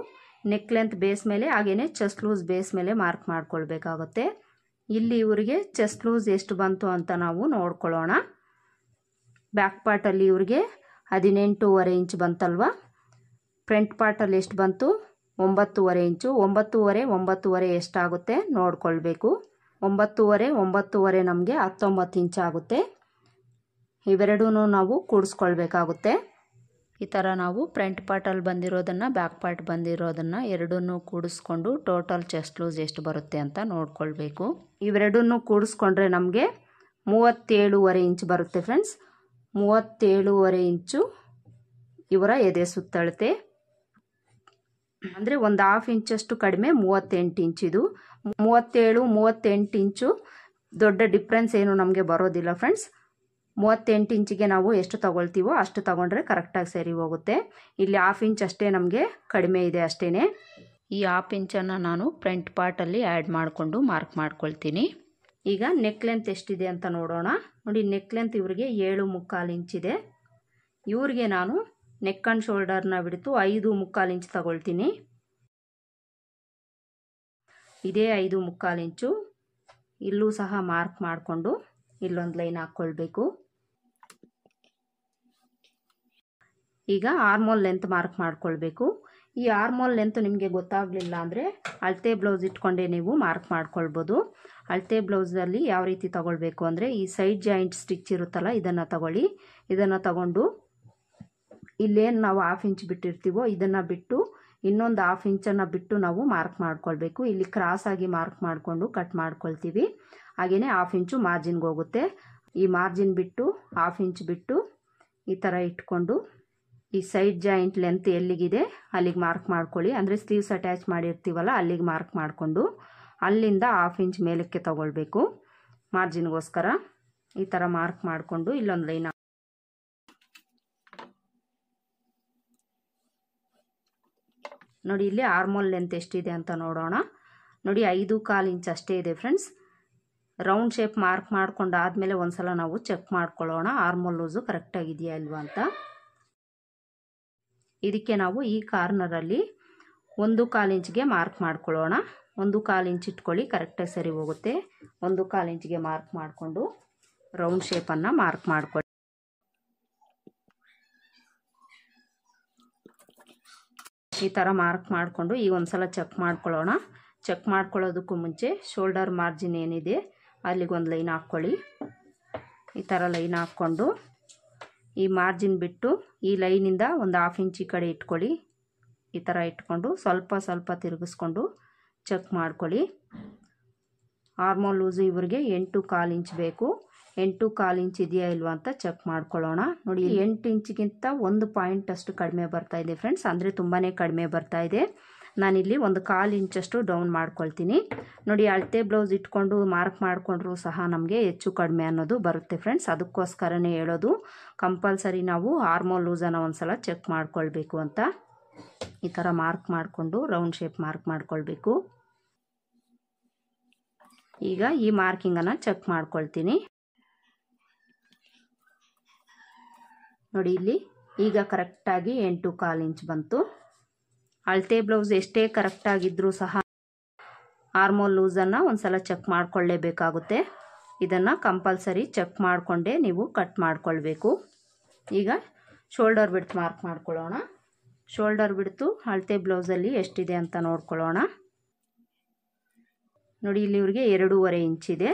ನೆಕ್ ಲೆಂತ್ ಬೇಸ್ ಮೇಲೆ ಹಾಗೆಯೇ ಚೆಸ್ಟ್ ಲೂಸ್ ಬೇಸ್ ಮೇಲೆ ಮಾರ್ಕ್ ಮಾಡ್ಕೊಳ್ಬೇಕಾಗುತ್ತೆ ಇಲ್ಲಿ ಇವರಿಗೆ ಚೆಸ್ಟ್ ಲೂಸ್ ಎಷ್ಟು ಬಂತು ಅಂತ ನಾವು ನೋಡ್ಕೊಳ್ಳೋಣ ಬ್ಯಾಕ್ ಪಾರ್ಟಲ್ಲಿ ಇವ್ರಿಗೆ ಹದಿನೆಂಟೂವರೆ ಇಂಚ್ ಬಂತಲ್ವ ಫ್ರಂಟ್ ಪಾರ್ಟಲ್ಲಿ ಎಷ್ಟು ಬಂತು ಒಂಬತ್ತೂವರೆ ಇಂಚು ಒಂಬತ್ತೂವರೆ ಒಂಬತ್ತೂವರೆ ಎಷ್ಟಾಗುತ್ತೆ ನೋಡ್ಕೊಳ್ಬೇಕು ಒಂಬತ್ತುವರೆ ಒಂಬತ್ತೂವರೆ ನಮಗೆ ಹತ್ತೊಂಬತ್ತು ಇಂಚ್ ಆಗುತ್ತೆ ಇವೆರಡೂ ನಾವು ಕೂಡಿಸ್ಕೊಳ್ಬೇಕಾಗುತ್ತೆ ಈ ಥರ ನಾವು ಫ್ರಂಟ್ ಪಾರ್ಟಲ್ಲಿ ಬಂದಿರೋದನ್ನು ಬ್ಯಾಕ್ ಪಾರ್ಟ್ ಬಂದಿರೋದನ್ನು ಎರಡನ್ನೂ ಕೂಡಿಸ್ಕೊಂಡು ಟೋಟಲ್ ಚೆಸ್ಟ್ ಲೂಸ್ ಎಷ್ಟು ಬರುತ್ತೆ ಅಂತ ನೋಡ್ಕೊಳ್ಬೇಕು ಇವೆರಡನ್ನೂ ಕೂಡಿಸ್ಕೊಂಡ್ರೆ ನಮಗೆ ಮೂವತ್ತೇಳುವರೆ ಇಂಚ್ ಬರುತ್ತೆ ಫ್ರೆಂಡ್ಸ್ ಮೂವತ್ತೇಳುವರೆ ಇಂಚು ಇವರ ಎದೆ ಸುತ್ತಳತೆ ಅಂದರೆ ಒಂದು ಹಾಫ್ ಇಂಚಷ್ಟು ಕಡಿಮೆ ಮೂವತ್ತೆಂಟು ಇಂಚಿದು ಮೂವತ್ತೇಳು ಮೂವತ್ತೆಂಟು ಇಂಚು ದೊಡ್ಡ ಡಿಫ್ರೆನ್ಸ್ ಏನು ನಮಗೆ ಬರೋದಿಲ್ಲ ಫ್ರೆಂಡ್ಸ್ ಮೂವತ್ತೆಂಟು ಇಂಚಿಗೆ ನಾವು ಎಷ್ಟು ತೊಗೊಳ್ತೀವೋ ಅಷ್ಟು ತಗೊಂಡ್ರೆ ಕರೆಕ್ಟಾಗಿ ಸರಿ ಹೋಗುತ್ತೆ ಇಲ್ಲಿ ಹಾಫ್ ಇಂಚ್ ಅಷ್ಟೇ ನಮಗೆ ಕಡಿಮೆ ಇದೆ ಅಷ್ಟೇ ಈ ಹಾಫ್ ಇಂಚನ್ನು ನಾನು ಫ್ರಂಟ್ ಪಾರ್ಟಲ್ಲಿ ಆ್ಯಡ್ ಮಾಡಿಕೊಂಡು ಮಾರ್ಕ್ ಮಾಡ್ಕೊಳ್ತೀನಿ ಈಗ ನೆಕ್ ಲೆಂತ್ ಎಷ್ಟಿದೆ ಅಂತ ನೋಡೋಣ ನೋಡಿ ನೆಕ್ ಲೆಂತ್ ಇವರಿಗೆ ಏಳು ಮುಕ್ಕಾಲು ಇಂಚಿದೆ ಇವ್ರಿಗೆ ನಾನು ನೆಕ್ ಆ್ಯಂಡ್ ಶೋಲ್ಡರ್ನ ಬಿಡ್ತು ಐದು ಮುಕ್ಕಾಲು ಇಂಚ್ ತಗೊಳ್ತೀನಿ ಇದೇ ಐದು ಮುಕ್ಕಾಲು ಇಂಚು ಇಲ್ಲೂ ಸಹ ಮಾರ್ಕ್ ಮಾಡಿಕೊಂಡು ಇಲ್ಲೊಂದು ಲೈನ್ ಹಾಕ್ಕೊಳ್ಬೇಕು ಈಗ ಆರ್ಮೋಲ್ ಲೆಂತ್ ಮಾರ್ಕ್ ಮಾಡಿಕೊಳ್ಬೇಕು ಈ ಆರ್ಮೋಲ್ ಲೆಂತ್ ನಿಮಗೆ ಗೊತ್ತಾಗಲಿಲ್ಲ ಅಂದರೆ ಅಳತೆ ಬ್ಲೌಸ್ ಇಟ್ಕೊಂಡೇ ನೀವು ಮಾರ್ಕ್ ಮಾಡ್ಕೊಳ್ಬೋದು ಅಳತೆ ಬ್ಲೌಸಲ್ಲಿ ಯಾವ ರೀತಿ ತಗೊಳ್ಬೇಕು ಅಂದರೆ ಈ ಸೈಡ್ ಜಾಯಿಂಟ್ ಸ್ಟಿಚ್ ಇರುತ್ತಲ್ಲ ಇದನ್ನು ತಗೊಳ್ಳಿ ಇದನ್ನು ತಗೊಂಡು ಇಲ್ಲೇನು ನಾವು ಹಾಫ್ ಇಂಚ್ ಬಿಟ್ಟಿರ್ತೀವೋ ಇದನ್ನು ಬಿಟ್ಟು ಇನ್ನೊಂದು ಹಾಫ್ ಇಂಚನ್ನು ಬಿಟ್ಟು ನಾವು ಮಾರ್ಕ್ ಮಾಡ್ಕೊಳ್ಬೇಕು ಇಲ್ಲಿ ಕ್ರಾಸ್ ಆಗಿ ಮಾರ್ಕ್ ಮಾಡಿಕೊಂಡು ಕಟ್ ಮಾಡ್ಕೊಳ್ತೀವಿ ಹಾಗೆಯೇ ಹಾಫ್ ಇಂಚು ಮಾರ್ಜಿನ್ಗೆ ಹೋಗುತ್ತೆ ಈ ಮಾರ್ಜಿನ್ ಬಿಟ್ಟು ಹಾಫ್ ಇಂಚ್ ಬಿಟ್ಟು ಈ ಥರ ಇಟ್ಕೊಂಡು ಈ ಸೈಡ್ ಜಾಯಿಂಟ್ ಲೆಂತ್ ಎಲ್ಲಿಗಿದೆ ಅಲ್ಲಿಗೆ ಮಾರ್ಕ್ ಮಾಡ್ಕೊಳ್ಳಿ ಅಂದರೆ ಸ್ಲೀವ್ಸ್ ಅಟ್ಯಾಚ್ ಮಾಡಿರ್ತೀವಲ್ಲ ಅಲ್ಲಿಗೆ ಮಾರ್ಕ್ ಮಾಡಿಕೊಂಡು ಅಲ್ಲಿಂದ ಹಾಫ್ ಇಂಚ್ ಮೇಲಕ್ಕೆ ತಗೊಳ್ಬೇಕು ಮಾರ್ಜಿನ್ಗೋಸ್ಕರ ಈ ಥರ ಮಾರ್ಕ್ ಮಾಡಿಕೊಂಡು ಇಲ್ಲೊಂದು ಲೈನ್ ನೋಡಿ ಇಲ್ಲಿ ಆರ್ಮೋಲ್ ಲೆಂತ್ ಎಷ್ಟಿದೆ ಅಂತ ನೋಡೋಣ ನೋಡಿ ಐದು ಕಾಲು ಇಂಚ್ ಅಷ್ಟೇ ಇದೆ ಫ್ರೆಂಡ್ಸ್ ರೌಂಡ್ ಶೇಪ್ ಮಾರ್ಕ್ ಮಾಡ್ಕೊಂಡು ಆದಮೇಲೆ ಒಂದು ಸಲ ನಾವು ಚೆಕ್ ಮಾಡ್ಕೊಳ್ಳೋಣ ಆರ್ಮೋಲ್ ಲೂಸು ಕರೆಕ್ಟಾಗಿದೆಯಾ ಇಲ್ವಾ ಅಂತ ಇದಕ್ಕೆ ನಾವು ಈ ಕಾರ್ನರಲ್ಲಿ ಒಂದು ಕಾಲು ಇಂಚ್ಗೆ ಮಾರ್ಕ್ ಮಾಡ್ಕೊಳ್ಳೋಣ ಒಂದು ಕಾಲು ಇಂಚ್ ಇಟ್ಕೊಳ್ಳಿ ಕರೆಕ್ಟಾಗಿ ಸರಿ ಹೋಗುತ್ತೆ ಒಂದು ಕಾಲು ಇಂಚ್ಗೆ ಮಾರ್ಕ್ ಮಾಡಿಕೊಂಡು ರೌಂಡ್ ಶೇಪನ್ನು ಮಾರ್ಕ್ ಮಾಡ್ಕೊಳ್ಳಿ ಈ ಥರ ಮಾರ್ಕ್ ಮಾಡಿಕೊಂಡು ಈಗ ಒಂದ್ಸಲ ಚೆಕ್ ಮಾಡ್ಕೊಳ್ಳೋಣ ಚೆಕ್ ಮಾಡ್ಕೊಳ್ಳೋದಕ್ಕೂ ಮುಂಚೆ ಶೋಲ್ಡರ್ ಮಾರ್ಜಿನ್ ಏನಿದೆ ಅಲ್ಲಿಗೊಂದು ಲೈನ್ ಹಾಕ್ಕೊಳ್ಳಿ ಈ ಥರ ಲೈನ್ ಹಾಕ್ಕೊಂಡು ಈ ಮಾರ್ಜಿನ್ ಬಿಟ್ಟು ಈ ಲೈನಿಂದ ಒಂದು ಹಾಫ್ ಇಂಚಿ ಕಡೆ ಇಟ್ಕೊಳ್ಳಿ ಈ ಥರ ಇಟ್ಕೊಂಡು ಸ್ವಲ್ಪ ಸ್ವಲ್ಪ ತಿರುಗಿಸ್ಕೊಂಡು ಚೆಕ್ ಮಾಡ್ಕೊಳ್ಳಿ ಆರ್ಮೋ ಲೂಸು ಇವರಿಗೆ ಎಂಟು ಕಾಲು ಇಂಚ್ ಬೇಕು ಎಂಟು ಕಾಲು ಇಂಚ್ ಇದೆಯಾ ಇಲ್ವಾ ಅಂತ ಚೆಕ್ ಮಾಡ್ಕೊಳ್ಳೋಣ ನೋಡಿ ಎಂಟು ಇಂಚ್ಗಿಂತ ಒಂದು ಪಾಯಿಂಟ್ ಅಷ್ಟು ಕಡಿಮೆ ಬರ್ತಾ ಇದೆ ಫ್ರೆಂಡ್ಸ್ ಅಂದರೆ ತುಂಬಾ ಕಡಿಮೆ ಬರ್ತಾ ಇದೆ ನಾನಿಲ್ಲಿ ಒಂದು ಕಾಲು ಇಂಚಷ್ಟು ಡೌನ್ ಮಾಡ್ಕೊಳ್ತೀನಿ ನೋಡಿ ಅಳತೆ ಬ್ಲೌಸ್ ಇಟ್ಕೊಂಡು ಮಾರ್ಕ್ ಮಾಡಿಕೊಂಡ್ರೂ ಸಹ ನಮಗೆ ಹೆಚ್ಚು ಕಡಿಮೆ ಅನ್ನೋದು ಬರುತ್ತೆ ಫ್ರೆಂಡ್ಸ್ ಅದಕ್ಕೋಸ್ಕರನೇ ಹೇಳೋದು ಕಂಪಲ್ಸರಿ ನಾವು ಹಾರ್ಮೋನ್ ಲೂಸನ್ನು ಒಂದು ಸಲ ಚೆಕ್ ಮಾಡ್ಕೊಳ್ಬೇಕು ಅಂತ ಈ ಥರ ಮಾರ್ಕ್ ಮಾಡಿಕೊಂಡು ರೌಂಡ್ ಶೇಪ್ ಮಾರ್ಕ್ ಮಾಡ್ಕೊಳ್ಬೇಕು ಈಗ ಈ ಮಾರ್ಕಿಂಗನ್ನು ಚೆಕ್ ಮಾಡ್ಕೊಳ್ತೀನಿ ನೋಡಿ ಇಲ್ಲಿ ಈಗ ಕರೆಕ್ಟಾಗಿ ಎಂಟು ಕಾಲು ಇಂಚ್ ಬಂತು ಅಳತೆ ಬ್ಲೌಸ್ ಎಷ್ಟೇ ಕರೆಕ್ಟಾಗಿದ್ದರೂ ಸಹ ಆರ್ಮೋಲ್ ಲೂಸನ್ನು ಒಂದು ಸಲ ಚೆಕ್ ಮಾಡಿಕೊಳ್ಳೇಬೇಕಾಗುತ್ತೆ ಇದನ್ನು ಕಂಪಲ್ಸರಿ ಚೆಕ್ ಮಾಡಿಕೊಂಡೇ ನೀವು ಕಟ್ ಮಾಡಿಕೊಳ್ಬೇಕು ಈಗ ಶೋಲ್ಡರ್ ಬಿಡ್ತು ಮಾರ್ಕ್ ಮಾಡ್ಕೊಳ್ಳೋಣ ಶೋಲ್ಡರ್ ಬಿಡ್ತು ಅಳತೆ ಬ್ಲೌಸಲ್ಲಿ ಎಷ್ಟಿದೆ ಅಂತ ನೋಡ್ಕೊಳ್ಳೋಣ ನೋಡಿ ಇಲ್ಲಿ ಇವ್ರಿಗೆ ಎರಡೂವರೆ ಇಂಚಿದೆ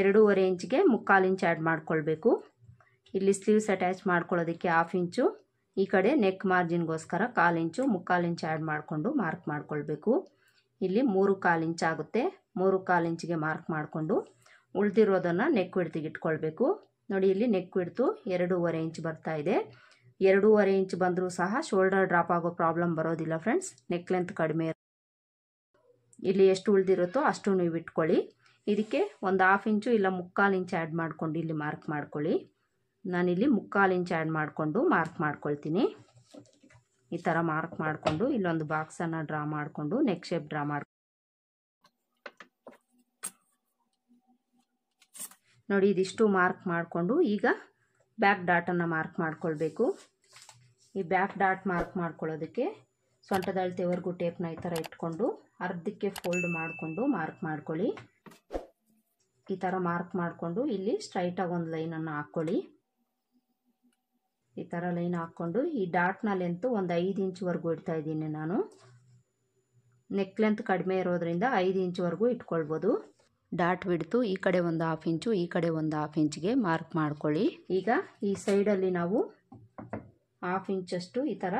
ಎರಡೂವರೆ ಇಂಚ್ಗೆ ಮುಕ್ಕಾಲು ಇಂಚ್ ಆ್ಯಡ್ ಮಾಡ್ಕೊಳ್ಬೇಕು ಇಲ್ಲಿ ಸ್ಲೀವ್ಸ್ ಅಟ್ಯಾಚ್ ಮಾಡ್ಕೊಳ್ಳೋದಕ್ಕೆ ಹಾಫ್ ಇಂಚು ಈ ಕಡೆ ನೆಕ್ ಮಾರ್ಜಿನ್ಗೋಸ್ಕರ ಕಾಲು ಇಂಚು ಮುಕ್ಕಾಲು ಇಂಚು ಆ್ಯಡ್ ಮಾಡಿಕೊಂಡು ಮಾರ್ಕ್ ಮಾಡಿಕೊಳ್ಬೇಕು ಇಲ್ಲಿ ಮೂರು ಕಾಲು ಇಂಚ್ ಆಗುತ್ತೆ ಮೂರು ಕಾಲು ಇಂಚಿಗೆ ಮಾರ್ಕ್ ಮಾಡಿಕೊಂಡು ಉಳಿದಿರೋದನ್ನು ನೆಕ್ ಹಿಡ್ತಿಗೆ ಇಟ್ಕೊಳ್ಬೇಕು ನೋಡಿ ಇಲ್ಲಿ ನೆಕ್ ಹಿಡ್ತು ಎರಡೂವರೆ ಇಂಚ್ ಬರ್ತಾ ಇದೆ ಎರಡೂವರೆ ಇಂಚ್ ಬಂದರೂ ಸಹ ಶೋಲ್ಡರ್ ಡ್ರಾಪ್ ಆಗೋ ಪ್ರಾಬ್ಲಮ್ ಬರೋದಿಲ್ಲ ಫ್ರೆಂಡ್ಸ್ ನೆಕ್ ಲೆಂತ್ ಕಡಿಮೆ ಇಲ್ಲಿ ಎಷ್ಟು ಉಳಿದಿರುತ್ತೋ ಅಷ್ಟು ನೀವು ಇಟ್ಕೊಳ್ಳಿ ಇದಕ್ಕೆ ಒಂದು ಹಾಫ್ ಇಂಚು ಇಲ್ಲ ಮುಕ್ಕಾಲು ಇಂಚ್ ಆ್ಯಡ್ ಮಾಡಿಕೊಂಡು ಇಲ್ಲಿ ಮಾರ್ಕ್ ಮಾಡ್ಕೊಳ್ಳಿ ನಾನಿಲ್ಲಿ ಮುಕ್ಕಾಲು ಇಂಚ್ ಆ್ಯಡ್ ಮಾಡಿಕೊಂಡು ಮಾರ್ಕ್ ಮಾಡ್ಕೊಳ್ತೀನಿ ಈ ಥರ ಮಾರ್ಕ್ ಮಾಡಿಕೊಂಡು ಇಲ್ಲೊಂದು ಬಾಕ್ಸನ್ನು ಡ್ರಾ ಮಾಡಿಕೊಂಡು ನೆಕ್ ಶೇಪ್ ಡ್ರಾ ಮಾಡಿ ನೋಡಿ ಇದಿಷ್ಟು ಮಾರ್ಕ್ ಮಾಡಿಕೊಂಡು ಈಗ ಬ್ಯಾಕ್ ಡಾಟನ್ನು ಮಾರ್ಕ್ ಮಾಡ್ಕೊಳ್ಬೇಕು ಈ ಬ್ಯಾಕ್ ಡಾಟ್ ಮಾರ್ಕ್ ಮಾಡ್ಕೊಳ್ಳೋದಕ್ಕೆ ಸೊಂಟದ ಟೇಪ್ನ ಈ ಥರ ಇಟ್ಕೊಂಡು ಅರ್ಧಕ್ಕೆ ಫೋಲ್ಡ್ ಮಾಡಿಕೊಂಡು ಮಾರ್ಕ್ ಮಾಡ್ಕೊಳ್ಳಿ ಈ ಥರ ಮಾರ್ಕ್ ಮಾಡಿಕೊಂಡು ಇಲ್ಲಿ ಸ್ಟ್ರೈಟಾಗಿ ಒಂದು ಲೈನನ್ನು ಹಾಕ್ಕೊಳ್ಳಿ ಈ ಥರ ಲೈನ್ ಹಾಕ್ಕೊಂಡು ಈ ಲೆಂತ್ ಒಂದು ಐದು ಇಂಚ್ವರೆಗೂ ಇಡ್ತಾ ಇದ್ದೀನಿ ನಾನು ನೆಕ್ ಲೆಂತ್ ಕಡಿಮೆ ಇರೋದ್ರಿಂದ ಐದು ಇಂಚ್ವರೆಗೂ ಇಟ್ಕೊಳ್ಬೋದು ಡಾಟ್ ಬಿಡ್ತು ಈ ಕಡೆ ಒಂದು ಹಾಫ್ ಇಂಚು ಈ ಕಡೆ ಒಂದು ಹಾಫ್ ಇಂಚ್ಗೆ ಮಾರ್ಕ್ ಮಾಡ್ಕೊಳ್ಳಿ ಈಗ ಈ ಸೈಡಲ್ಲಿ ನಾವು ಹಾಫ್ ಇಂಚಷ್ಟು ಈ ಥರ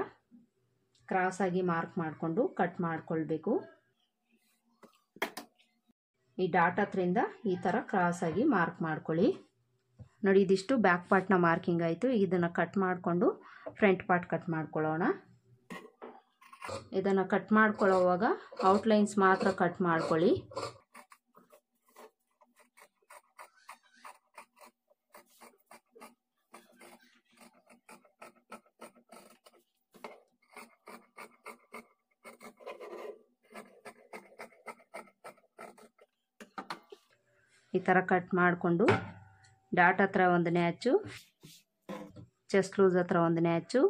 ಕ್ರಾಸಾಗಿ ಮಾರ್ಕ್ ಮಾಡಿಕೊಂಡು ಕಟ್ ಮಾಡ್ಕೊಳ್ಬೇಕು ಈ ಡಾಟ್ ಹತ್ರಿಂದ ಈ ಥರ ಕ್ರಾಸಾಗಿ ಮಾರ್ಕ್ ಮಾಡ್ಕೊಳ್ಳಿ ನೋಡಿ ಇದಿಷ್ಟು ಬ್ಯಾಕ್ ಪಾರ್ಟ್ನ ಮಾರ್ಕಿಂಗ್ ಆಯಿತು ಇದನ್ನು ಕಟ್ ಮಾಡಿಕೊಂಡು ಫ್ರಂಟ್ ಪಾರ್ಟ್ ಕಟ್ ಮಾಡ್ಕೊಳ್ಳೋಣ ಇದನ್ನು ಕಟ್ ಮಾಡ್ಕೊಳ್ಳೋವಾಗ ಔಟ್ಲೈನ್ಸ್ ಮಾತ್ರ ಕಟ್ ಮಾಡ್ಕೊಳ್ಳಿ ಈ ಥರ ಕಟ್ ಮಾಡಿಕೊಂಡು ಡಾಟ್ ಹತ್ರ ಒಂದನೇ ನ್ಯಾಚು ಚೆಸ್ಟ್ ಲೂಸ್ ಹತ್ರ ಒಂದನೇ ನ್ಯಾಚು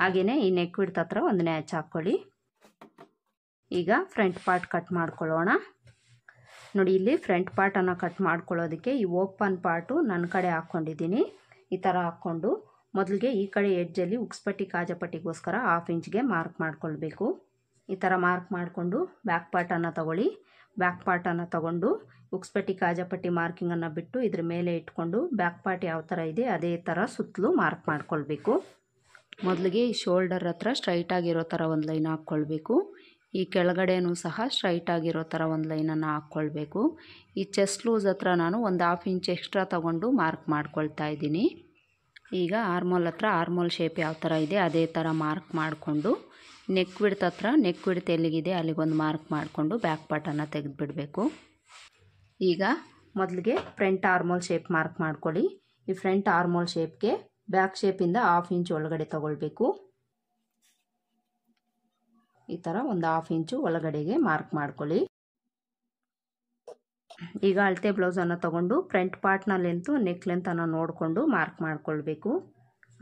ಹಾಗೆಯೇ ಈ ನೆಕ್ ವಿಡ್ತ್ ಹತ್ರ ಒಂದನೇ ನ್ಯಾಚ್ ಹಾಕ್ಕೊಳ್ಳಿ ಈಗ ಫ್ರಂಟ್ ಪಾರ್ಟ್ ಕಟ್ ಮಾಡ್ಕೊಳ್ಳೋಣ ನೋಡಿ ಇಲ್ಲಿ ಫ್ರಂಟ್ ಪಾರ್ಟನ್ನು ಕಟ್ ಮಾಡ್ಕೊಳ್ಳೋದಕ್ಕೆ ಈ ಓಪನ್ ಪಾರ್ಟು ನನ್ನ ಕಡೆ ಹಾಕ್ಕೊಂಡಿದ್ದೀನಿ ಈ ಥರ ಹಾಕ್ಕೊಂಡು ಮೊದಲಿಗೆ ಈ ಕಡೆ ಎಡ್ಜಲ್ಲಿ ಉಕ್ಸ್ಪಟ್ಟಿ ಕಾಜಪಟ್ಟಿಗೋಸ್ಕರ ಹಾಫ್ ಇಂಚ್ಗೆ ಮಾರ್ಕ್ ಮಾಡ್ಕೊಳ್ಬೇಕು ಈ ಥರ ಮಾರ್ಕ್ ಮಾಡಿಕೊಂಡು ಬ್ಯಾಕ್ ಪಾರ್ಟನ್ನು ತಗೊಳ್ಳಿ ಬ್ಯಾಕ್ ಪಾರ್ಟನ್ನು ತಗೊಂಡು ಉಕ್ಸ್ಪಟ್ಟಿ ಕಾಜಪಟ್ಟಿ ಮಾರ್ಕಿಂಗನ್ನು ಬಿಟ್ಟು ಇದ್ರ ಮೇಲೆ ಇಟ್ಕೊಂಡು ಬ್ಯಾಕ್ ಪಾರ್ಟ್ ಯಾವ ಥರ ಇದೆ ಅದೇ ಥರ ಸುತ್ತಲೂ ಮಾರ್ಕ್ ಮಾಡ್ಕೊಳ್ಬೇಕು ಮೊದಲಿಗೆ ಈ ಶೋಲ್ಡರ್ ಹತ್ರ ಸ್ಟ್ರೈಟಾಗಿರೋ ಥರ ಒಂದು ಲೈನ್ ಹಾಕ್ಕೊಳ್ಬೇಕು ಈ ಕೆಳಗಡೆನೂ ಸಹ ಸ್ಟ್ರೈಟಾಗಿರೋ ಥರ ಒಂದು ಲೈನನ್ನು ಹಾಕ್ಕೊಳ್ಬೇಕು ಈ ಚೆಸ್ಟ್ ಲೂಸ್ ಹತ್ರ ನಾನು ಒಂದು ಹಾಫ್ ಇಂಚ್ ಎಕ್ಸ್ಟ್ರಾ ತಗೊಂಡು ಮಾರ್ಕ್ ಮಾಡ್ಕೊಳ್ತಾ ಇದ್ದೀನಿ ಈಗ ಆರ್ಮೋಲ್ ಹತ್ರ ಆರ್ಮೋಲ್ ಶೇಪ್ ಯಾವ ಥರ ಇದೆ ಅದೇ ಥರ ಮಾರ್ಕ್ ಮಾಡಿಕೊಂಡು ನೆಕ್ ವಿಡ್ತ್ ಹತ್ರ ನೆಕ್ ವಿಡ್ತ್ ಎಲ್ಲಿಗಿದೆ ಅಲ್ಲಿಗೊಂದು ಮಾರ್ಕ್ ಮಾಡಿಕೊಂಡು ಬ್ಯಾಕ್ ಪಾರ್ಟನ್ನು ತೆಗೆದುಬಿಡಬೇಕು ಈಗ ಮೊದಲಿಗೆ ಫ್ರಂಟ್ ಆರ್ಮೋಲ್ ಶೇಪ್ ಮಾರ್ಕ್ ಮಾಡ್ಕೊಳ್ಳಿ ಈ ಫ್ರಂಟ್ ಆರ್ಮೋಲ್ ಶೇಪ್ಗೆ ಬ್ಯಾಕ್ ಶೇಪಿಂದ ಹಾಫ್ ಇಂಚ್ ಒಳಗಡೆ ತಗೊಳ್ಬೇಕು ಈ ಥರ ಒಂದು ಹಾಫ್ ಇಂಚು ಒಳಗಡೆಗೆ ಮಾರ್ಕ್ ಮಾಡ್ಕೊಳ್ಳಿ ಈಗ ಅಳತೆ ಬ್ಲೌಸನ್ನು ತೊಗೊಂಡು ಫ್ರಂಟ್ ಲೆಂತ್ ನೆಕ್ ಅನ್ನು ನೋಡಿಕೊಂಡು ಮಾರ್ಕ್ ಮಾಡಿಕೊಳ್ಬೇಕು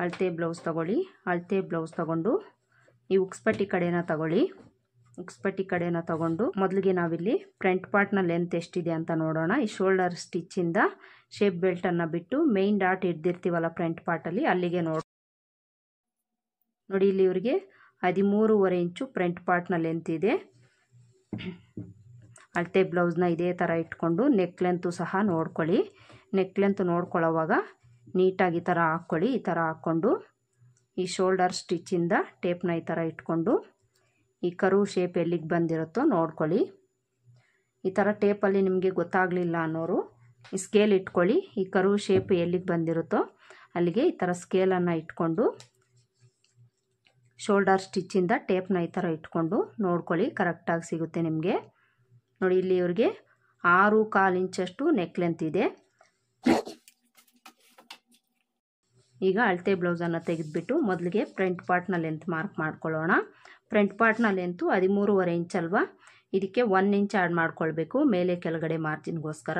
ಅಳತೆ ಬ್ಲೌಸ್ ತಗೊಳ್ಳಿ ಅಳತೆ ಬ್ಲೌಸ್ ತೊಗೊಂಡು ಈ ಉಕ್ಸ್ಪಟ್ಟಿ ಕಡೆನ ತಗೊಳ್ಳಿ ಉಕ್ಸ್ಪಟ್ಟಿ ಕಡೆನ ತೊಗೊಂಡು ಮೊದಲಿಗೆ ನಾವಿಲ್ಲಿ ಫ್ರಂಟ್ ಪಾರ್ಟ್ನ ಲೆಂತ್ ಎಷ್ಟಿದೆ ಅಂತ ನೋಡೋಣ ಈ ಶೋಲ್ಡರ್ ಸ್ಟಿಚ್ಚಿಂದ ಶೇಪ್ ಬೆಲ್ಟನ್ನು ಬಿಟ್ಟು ಮೇಯ್ನ್ ಡಾಟ್ ಹಿಡ್ದಿರ್ತೀವಲ್ಲ ಫ್ರಂಟ್ ಪಾರ್ಟಲ್ಲಿ ಅಲ್ಲಿಗೆ ನೋಡಿ ನೋಡಿ ಇಲ್ಲಿ ಇವರಿಗೆ ಹದಿಮೂರುವರೆ ಇಂಚು ಫ್ರಂಟ್ ಪಾರ್ಟ್ನ ಲೆಂತ್ ಇದೆ ಅಳತೆ ಬ್ಲೌಸ್ನ ಇದೇ ಥರ ಇಟ್ಕೊಂಡು ನೆಕ್ ಲೆಂತು ಸಹ ನೋಡ್ಕೊಳ್ಳಿ ನೆಕ್ ಲೆಂತ್ ನೋಡ್ಕೊಳ್ಳೋವಾಗ ನೀಟಾಗಿ ಈ ಥರ ಹಾಕ್ಕೊಳ್ಳಿ ಈ ಥರ ಹಾಕ್ಕೊಂಡು ಈ ಶೋಲ್ಡರ್ ಸ್ಟಿಚ್ಚಿಂದ ಟೇಪ್ನ ಈ ಥರ ಇಟ್ಕೊಂಡು ಈ ಕರು ಶೇಪ್ ಎಲ್ಲಿಗೆ ಬಂದಿರುತ್ತೋ ನೋಡ್ಕೊಳ್ಳಿ ಈ ಥರ ಟೇಪಲ್ಲಿ ನಿಮಗೆ ಗೊತ್ತಾಗಲಿಲ್ಲ ಅನ್ನೋರು ಈ ಸ್ಕೇಲ್ ಇಟ್ಕೊಳ್ಳಿ ಈ ಕರು ಶೇಪ್ ಎಲ್ಲಿಗೆ ಬಂದಿರುತ್ತೋ ಅಲ್ಲಿಗೆ ಈ ಥರ ಸ್ಕೇಲನ್ನು ಇಟ್ಕೊಂಡು ಶೋಲ್ಡರ್ ಸ್ಟಿಚ್ಚಿಂದ ಟೇಪ್ನ ಈ ಥರ ಇಟ್ಕೊಂಡು ನೋಡ್ಕೊಳ್ಳಿ ಕರೆಕ್ಟಾಗಿ ಸಿಗುತ್ತೆ ನಿಮಗೆ ನೋಡಿ ಇಲ್ಲಿ ಇವ್ರಿಗೆ ಆರು ಕಾಲು ಇಂಚಷ್ಟು ನೆಕ್ ಲೆಂತ್ ಇದೆ ಈಗ ಅಳತೆ ಬ್ಲೌಸನ್ನು ತೆಗೆದುಬಿಟ್ಟು ಮೊದಲಿಗೆ ಫ್ರಂಟ್ ಪಾರ್ಟ್ನ ಲೆಂತ್ ಮಾರ್ಕ್ ಮಾಡ್ಕೊಳ್ಳೋಣ ಫ್ರಂಟ್ ಪಾರ್ಟ್ನ ಲೆಂತು ಹದಿಮೂರುವರೆ ಇಂಚ್ ಅಲ್ವಾ ಇದಕ್ಕೆ ಒನ್ ಇಂಚ್ ಆ್ಯಡ್ ಮಾಡ್ಕೊಳ್ಬೇಕು ಮೇಲೆ ಕೆಳಗಡೆ ಮಾರ್ಜಿನ್ಗೋಸ್ಕರ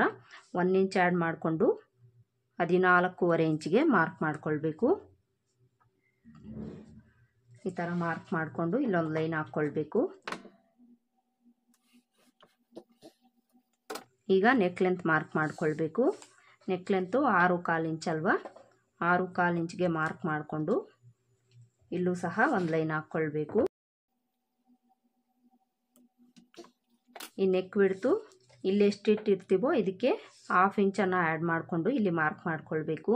ಒನ್ ಇಂಚ್ ಆ್ಯಡ್ ಮಾಡಿಕೊಂಡು ಹದಿನಾಲ್ಕೂವರೆ ಇಂಚಿಗೆ ಮಾರ್ಕ್ ಮಾಡಿಕೊಳ್ಬೇಕು ಈ ಥರ ಮಾರ್ಕ್ ಮಾಡಿಕೊಂಡು ಇಲ್ಲೊಂದು ಲೈನ್ ಹಾಕ್ಕೊಳ್ಬೇಕು ಈಗ ನೆಕ್ ಲೆಂತ್ ಮಾರ್ಕ್ ಮಾಡಿಕೊಳ್ಬೇಕು ನೆಕ್ ಲೆಂತು ಆರು ಕಾಲು ಇಂಚ್ ಅಲ್ವಾ ಆರು ಕಾಲು ಇಂಚ್ಗೆ ಮಾರ್ಕ್ ಮಾಡಿಕೊಂಡು ಇಲ್ಲೂ ಸಹ ಒಂದು ಲೈನ್ ಹಾಕ್ಕೊಳ್ಬೇಕು ಈ ನೆಕ್ ಬಿಡ್ತು ಇಲ್ಲಿ ಎಷ್ಟು ಇಟ್ಟಿರ್ತೀವೋ ಇದಕ್ಕೆ ಹಾಫ್ ಇಂಚನ್ನು ಆ್ಯಡ್ ಮಾಡಿಕೊಂಡು ಇಲ್ಲಿ ಮಾರ್ಕ್ ಮಾಡಿಕೊಳ್ಬೇಕು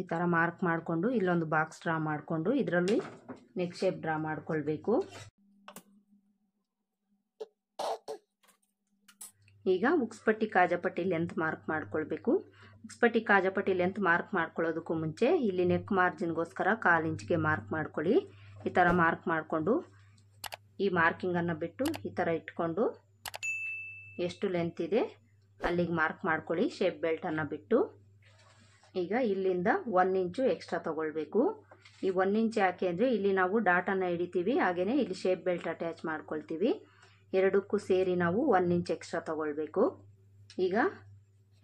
ಈ ಥರ ಮಾರ್ಕ್ ಮಾಡಿಕೊಂಡು ಇಲ್ಲೊಂದು ಬಾಕ್ಸ್ ಡ್ರಾ ಮಾಡಿಕೊಂಡು ಇದರಲ್ಲಿ ನೆಕ್ ಶೇಪ್ ಡ್ರಾ ಮಾಡಿಕೊಳ್ಬೇಕು ಈಗ ಉಕ್ಸ್ಪಟ್ಟಿ ಕಾಜಾಪಟ್ಟಿ ಲೆಂತ್ ಮಾರ್ಕ್ ಮಾಡ್ಕೊಳ್ಬೇಕು ಉಕ್ಸ್ಪಟ್ಟಿ ಕಾಜಪಟ್ಟಿ ಲೆಂತ್ ಮಾರ್ಕ್ ಮಾಡ್ಕೊಳ್ಳೋದಕ್ಕೂ ಮುಂಚೆ ಇಲ್ಲಿ ನೆಕ್ ಮಾರ್ಜಿನ್ಗೋಸ್ಕರ ಕಾಲು ಇಂಚಿಗೆ ಮಾರ್ಕ್ ಮಾಡ್ಕೊಳ್ಳಿ ಈ ಥರ ಮಾರ್ಕ್ ಮಾಡಿಕೊಂಡು ಈ ಮಾರ್ಕಿಂಗನ್ನು ಬಿಟ್ಟು ಈ ಥರ ಇಟ್ಕೊಂಡು ಎಷ್ಟು ಲೆಂತ್ ಇದೆ ಅಲ್ಲಿಗೆ ಮಾರ್ಕ್ ಮಾಡ್ಕೊಳ್ಳಿ ಶೇಪ್ ಬೆಲ್ಟನ್ನು ಬಿಟ್ಟು ಈಗ ಇಲ್ಲಿಂದ ಒನ್ ಇಂಚು ಎಕ್ಸ್ಟ್ರಾ ತೊಗೊಳ್ಬೇಕು ಈ ಒನ್ ಇಂಚ್ ಯಾಕೆ ಅಂದರೆ ಇಲ್ಲಿ ನಾವು ಡಾಟನ್ನು ಹಿಡಿತೀವಿ ಹಾಗೆಯೇ ಇಲ್ಲಿ ಶೇಪ್ ಬೆಲ್ಟ್ ಅಟ್ಯಾಚ್ ಮಾಡ್ಕೊಳ್ತೀವಿ ಎರಡಕ್ಕೂ ಸೇರಿ ನಾವು ಒನ್ ಇಂಚ್ ಎಕ್ಸ್ಟ್ರಾ ತಗೊಳ್ಬೇಕು ಈಗ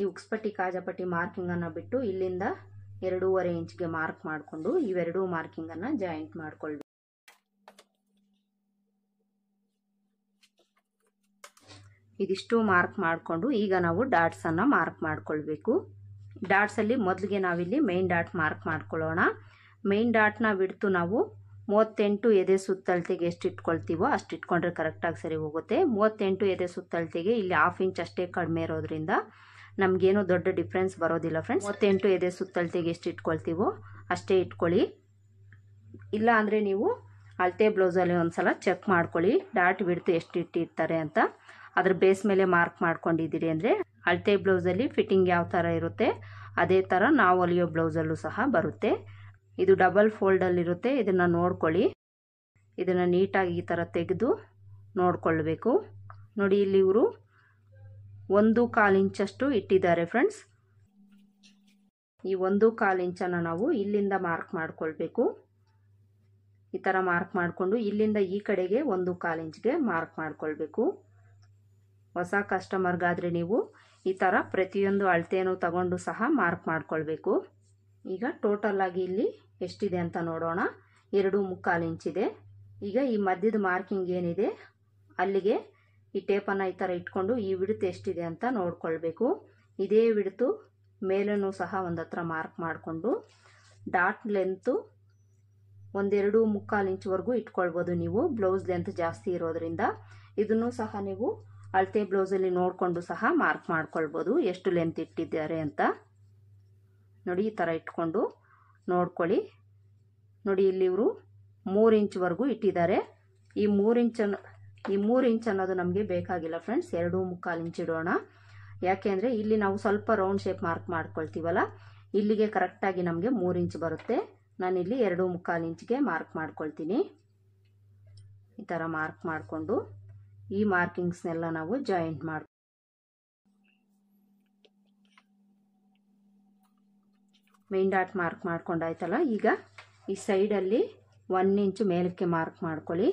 ಈ ಉಕ್ಸ್ಪಟ್ಟಿ ಕಾಜಪಟ್ಟಿ ಮಾರ್ಕಿಂಗನ್ನು ಬಿಟ್ಟು ಇಲ್ಲಿಂದ ಎರಡೂವರೆ ಇಂಚ್ಗೆ ಮಾರ್ಕ್ ಮಾಡಿಕೊಂಡು ಇವೆರಡೂ ಮಾರ್ಕಿಂಗನ್ನು ಜಾಯಿಂಟ್ ಮಾಡ್ಕೊಳ್ಬೇಕು ಇದಿಷ್ಟು ಮಾರ್ಕ್ ಮಾಡಿಕೊಂಡು ಈಗ ನಾವು ಡಾಟ್ಸನ್ನು ಮಾರ್ಕ್ ಮಾಡ್ಕೊಳ್ಬೇಕು ಡಾಟ್ಸಲ್ಲಿ ಮೊದಲಿಗೆ ನಾವಿಲ್ಲಿ ಮೇನ್ ಡಾಟ್ ಮಾರ್ಕ್ ಮಾಡ್ಕೊಳ್ಳೋಣ ಮೇನ್ ಡಾಟ್ನ ಬಿಡ್ತು ನಾವು ಮೂವತ್ತೆಂಟು ಎದೆ ಸುತ್ತಳತೆಗೆ ಎಷ್ಟು ಇಟ್ಕೊಳ್ತೀವೋ ಅಷ್ಟು ಇಟ್ಕೊಂಡ್ರೆ ಕರೆಕ್ಟಾಗಿ ಸರಿ ಹೋಗುತ್ತೆ ಮೂವತ್ತೆಂಟು ಎದೆ ಸುತ್ತಳತೆಗೆ ಇಲ್ಲಿ ಹಾಫ್ ಇಂಚ್ ಅಷ್ಟೇ ಕಡಿಮೆ ಇರೋದ್ರಿಂದ ನಮಗೇನು ದೊಡ್ಡ ಡಿಫ್ರೆನ್ಸ್ ಬರೋದಿಲ್ಲ ಫ್ರೆಂಡ್ಸ್ ಮೂವತ್ತೆಂಟು ಎದೆ ಸುತ್ತಳತೆಗೆ ಎಷ್ಟು ಇಟ್ಕೊಳ್ತೀವೋ ಅಷ್ಟೇ ಇಟ್ಕೊಳ್ಳಿ ಇಲ್ಲ ಅಂದರೆ ನೀವು ಅಳತೆ ಬ್ಲೌಸಲ್ಲಿ ಒಂದು ಸಲ ಚೆಕ್ ಮಾಡ್ಕೊಳ್ಳಿ ಡಾಟ್ ಬಿಡ್ತು ಎಷ್ಟು ಇಟ್ಟಿರ್ತಾರೆ ಅಂತ ಅದ್ರ ಬೇಸ್ ಮೇಲೆ ಮಾರ್ಕ್ ಮಾಡ್ಕೊಂಡಿದ್ದೀರಿ ಅಂದರೆ ಅಳತೆ ಬ್ಲೌಸಲ್ಲಿ ಫಿಟ್ಟಿಂಗ್ ಯಾವ ಥರ ಇರುತ್ತೆ ಅದೇ ಥರ ನಾವು ಹೊಲಿಯೋ ಬ್ಲೌಸಲ್ಲೂ ಸಹ ಬರುತ್ತೆ ಇದು ಡಬಲ್ ಫೋಲ್ಡಲ್ಲಿರುತ್ತೆ ಇದನ್ನು ನೋಡ್ಕೊಳ್ಳಿ ಇದನ್ನು ನೀಟಾಗಿ ಈ ಥರ ತೆಗೆದು ನೋಡಿಕೊಳ್ಬೇಕು ನೋಡಿ ಇಲ್ಲಿ ಇವರು ಒಂದು ಕಾಲು ಇಂಚಷ್ಟು ಇಟ್ಟಿದ್ದಾರೆ ಫ್ರೆಂಡ್ಸ್ ಈ ಒಂದು ಕಾಲು ಇಂಚನ್ನು ನಾವು ಇಲ್ಲಿಂದ ಮಾರ್ಕ್ ಮಾಡಿಕೊಳ್ಬೇಕು ಈ ಥರ ಮಾರ್ಕ್ ಮಾಡಿಕೊಂಡು ಇಲ್ಲಿಂದ ಈ ಕಡೆಗೆ ಒಂದು ಕಾಲು ಇಂಚ್ಗೆ ಮಾರ್ಕ್ ಮಾಡಿಕೊಳ್ಬೇಕು ಹೊಸ ಕಸ್ಟಮರ್ಗಾದರೆ ನೀವು ಈ ಥರ ಪ್ರತಿಯೊಂದು ಅಳತೆಯನ್ನು ತಗೊಂಡು ಸಹ ಮಾರ್ಕ್ ಮಾಡಿಕೊಳ್ಬೇಕು ಈಗ ಟೋಟಲ್ ಆಗಿ ಇಲ್ಲಿ ಎಷ್ಟಿದೆ ಅಂತ ನೋಡೋಣ ಎರಡು ಮುಕ್ಕಾಲು ಇಂಚಿದೆ ಈಗ ಈ ಮಧ್ಯದ ಮಾರ್ಕಿಂಗ್ ಏನಿದೆ ಅಲ್ಲಿಗೆ ಈ ಟೇಪನ್ನು ಈ ಥರ ಇಟ್ಕೊಂಡು ಈ ವಿಡ್ತ್ ಎಷ್ಟಿದೆ ಅಂತ ನೋಡಿಕೊಳ್ಬೇಕು ಇದೇ ವಿಡ್ತು ಮೇಲೂ ಸಹ ಒಂದತ್ರ ಮಾರ್ಕ್ ಮಾಡಿಕೊಂಡು ಡಾಟ್ ಲೆಂತು ಒಂದೆರಡು ಮುಕ್ಕಾಲು ಇಂಚ್ವರೆಗೂ ಇಟ್ಕೊಳ್ಬೋದು ನೀವು ಬ್ಲೌಸ್ ಲೆಂತ್ ಜಾಸ್ತಿ ಇರೋದರಿಂದ ಇದನ್ನು ಸಹ ನೀವು ಅಳತೆ ಬ್ಲೌಸಲ್ಲಿ ನೋಡಿಕೊಂಡು ಸಹ ಮಾರ್ಕ್ ಮಾಡ್ಕೊಳ್ಬೋದು ಎಷ್ಟು ಲೆಂತ್ ಇಟ್ಟಿದ್ದಾರೆ ಅಂತ ನೋಡಿ ಈ ಥರ ಇಟ್ಕೊಂಡು ನೋಡ್ಕೊಳ್ಳಿ ನೋಡಿ ಇಲ್ಲಿ ಇವರು ಮೂರು ಇಂಚ್ವರೆಗೂ ಇಟ್ಟಿದ್ದಾರೆ ಈ ಮೂರು ಇಂಚನ್ನು ಈ ಮೂರು ಇಂಚ್ ಅನ್ನೋದು ನಮಗೆ ಬೇಕಾಗಿಲ್ಲ ಫ್ರೆಂಡ್ಸ್ ಎರಡು ಮುಕ್ಕಾಲು ಇಂಚ್ ಇಡೋಣ ಯಾಕೆಂದರೆ ಇಲ್ಲಿ ನಾವು ಸ್ವಲ್ಪ ರೌಂಡ್ ಶೇಪ್ ಮಾರ್ಕ್ ಮಾಡ್ಕೊಳ್ತೀವಲ್ಲ ಇಲ್ಲಿಗೆ ಕರೆಕ್ಟಾಗಿ ನಮಗೆ ಮೂರು ಇಂಚ್ ಬರುತ್ತೆ ನಾನಿಲ್ಲಿ ಎರಡು ಮುಕ್ಕಾಲು ಇಂಚ್ಗೆ ಮಾರ್ಕ್ ಮಾಡ್ಕೊಳ್ತೀನಿ ಈ ಥರ ಮಾರ್ಕ್ ಮಾಡಿಕೊಂಡು ಈ ಮಾರ್ಕಿಂಗ್ಸ್ನೆಲ್ಲ ನಾವು ಜಾಯಿಂಟ್ ಮಾಡಿ ಮೇನ್ ಡಾಟ್ ಮಾರ್ಕ್ ಮಾಡ್ಕೊಂಡಾಯ್ತಲ್ಲ ಈಗ ಈ ಸೈಡಲ್ಲಿ ಒನ್ ಇಂಚ್ ಮೇಲಕ್ಕೆ ಮಾರ್ಕ್ ಮಾಡ್ಕೊಳ್ಳಿ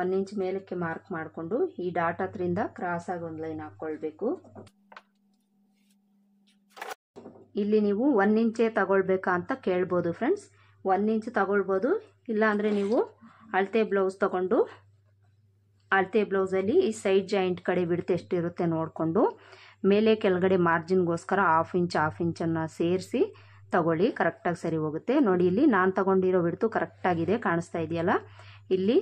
ಒನ್ ಇಂಚ್ ಮೇಲಕ್ಕೆ ಮಾರ್ಕ್ ಮಾಡಿಕೊಂಡು ಈ ಡಾಟ್ ಕ್ರಾಸ್ ಆಗಿ ಒಂದು ಲೈನ್ ಹಾಕ್ಕೊಳ್ಬೇಕು ಇಲ್ಲಿ ನೀವು ಒನ್ ಇಂಚೇ ತಗೊಳ್ಬೇಕಾ ಅಂತ ಕೇಳ್ಬೋದು ಫ್ರೆಂಡ್ಸ್ ಒನ್ ಇಂಚ್ ತಗೊಳ್ಬೋದು ಇಲ್ಲಾಂದರೆ ನೀವು ಅಳತೆ ಬ್ಲೌಸ್ ತಗೊಂಡು ಅಳತೆ ಬ್ಲೌಸಲ್ಲಿ ಈ ಸೈಡ್ ಜಾಯಿಂಟ್ ಕಡೆ ಬಿಡ್ತೆ ಎಷ್ಟಿರುತ್ತೆ ನೋಡಿಕೊಂಡು ಮೇಲೆ ಕೆಳಗಡೆ ಮಾರ್ಜಿನ್ಗೋಸ್ಕರ ಹಾಫ್ ಇಂಚ್ ಹಾಫ್ ಇಂಚನ್ನು ಸೇರಿಸಿ ತಗೊಳ್ಳಿ ಕರೆಕ್ಟಾಗಿ ಸರಿ ಹೋಗುತ್ತೆ ನೋಡಿ ಇಲ್ಲಿ ನಾನು ತಗೊಂಡಿರೋ ಬಿಡ್ತು ಕರೆಕ್ಟಾಗಿದೆ ಕಾಣಿಸ್ತಾ ಇದೆಯಲ್ಲ ಇಲ್ಲಿ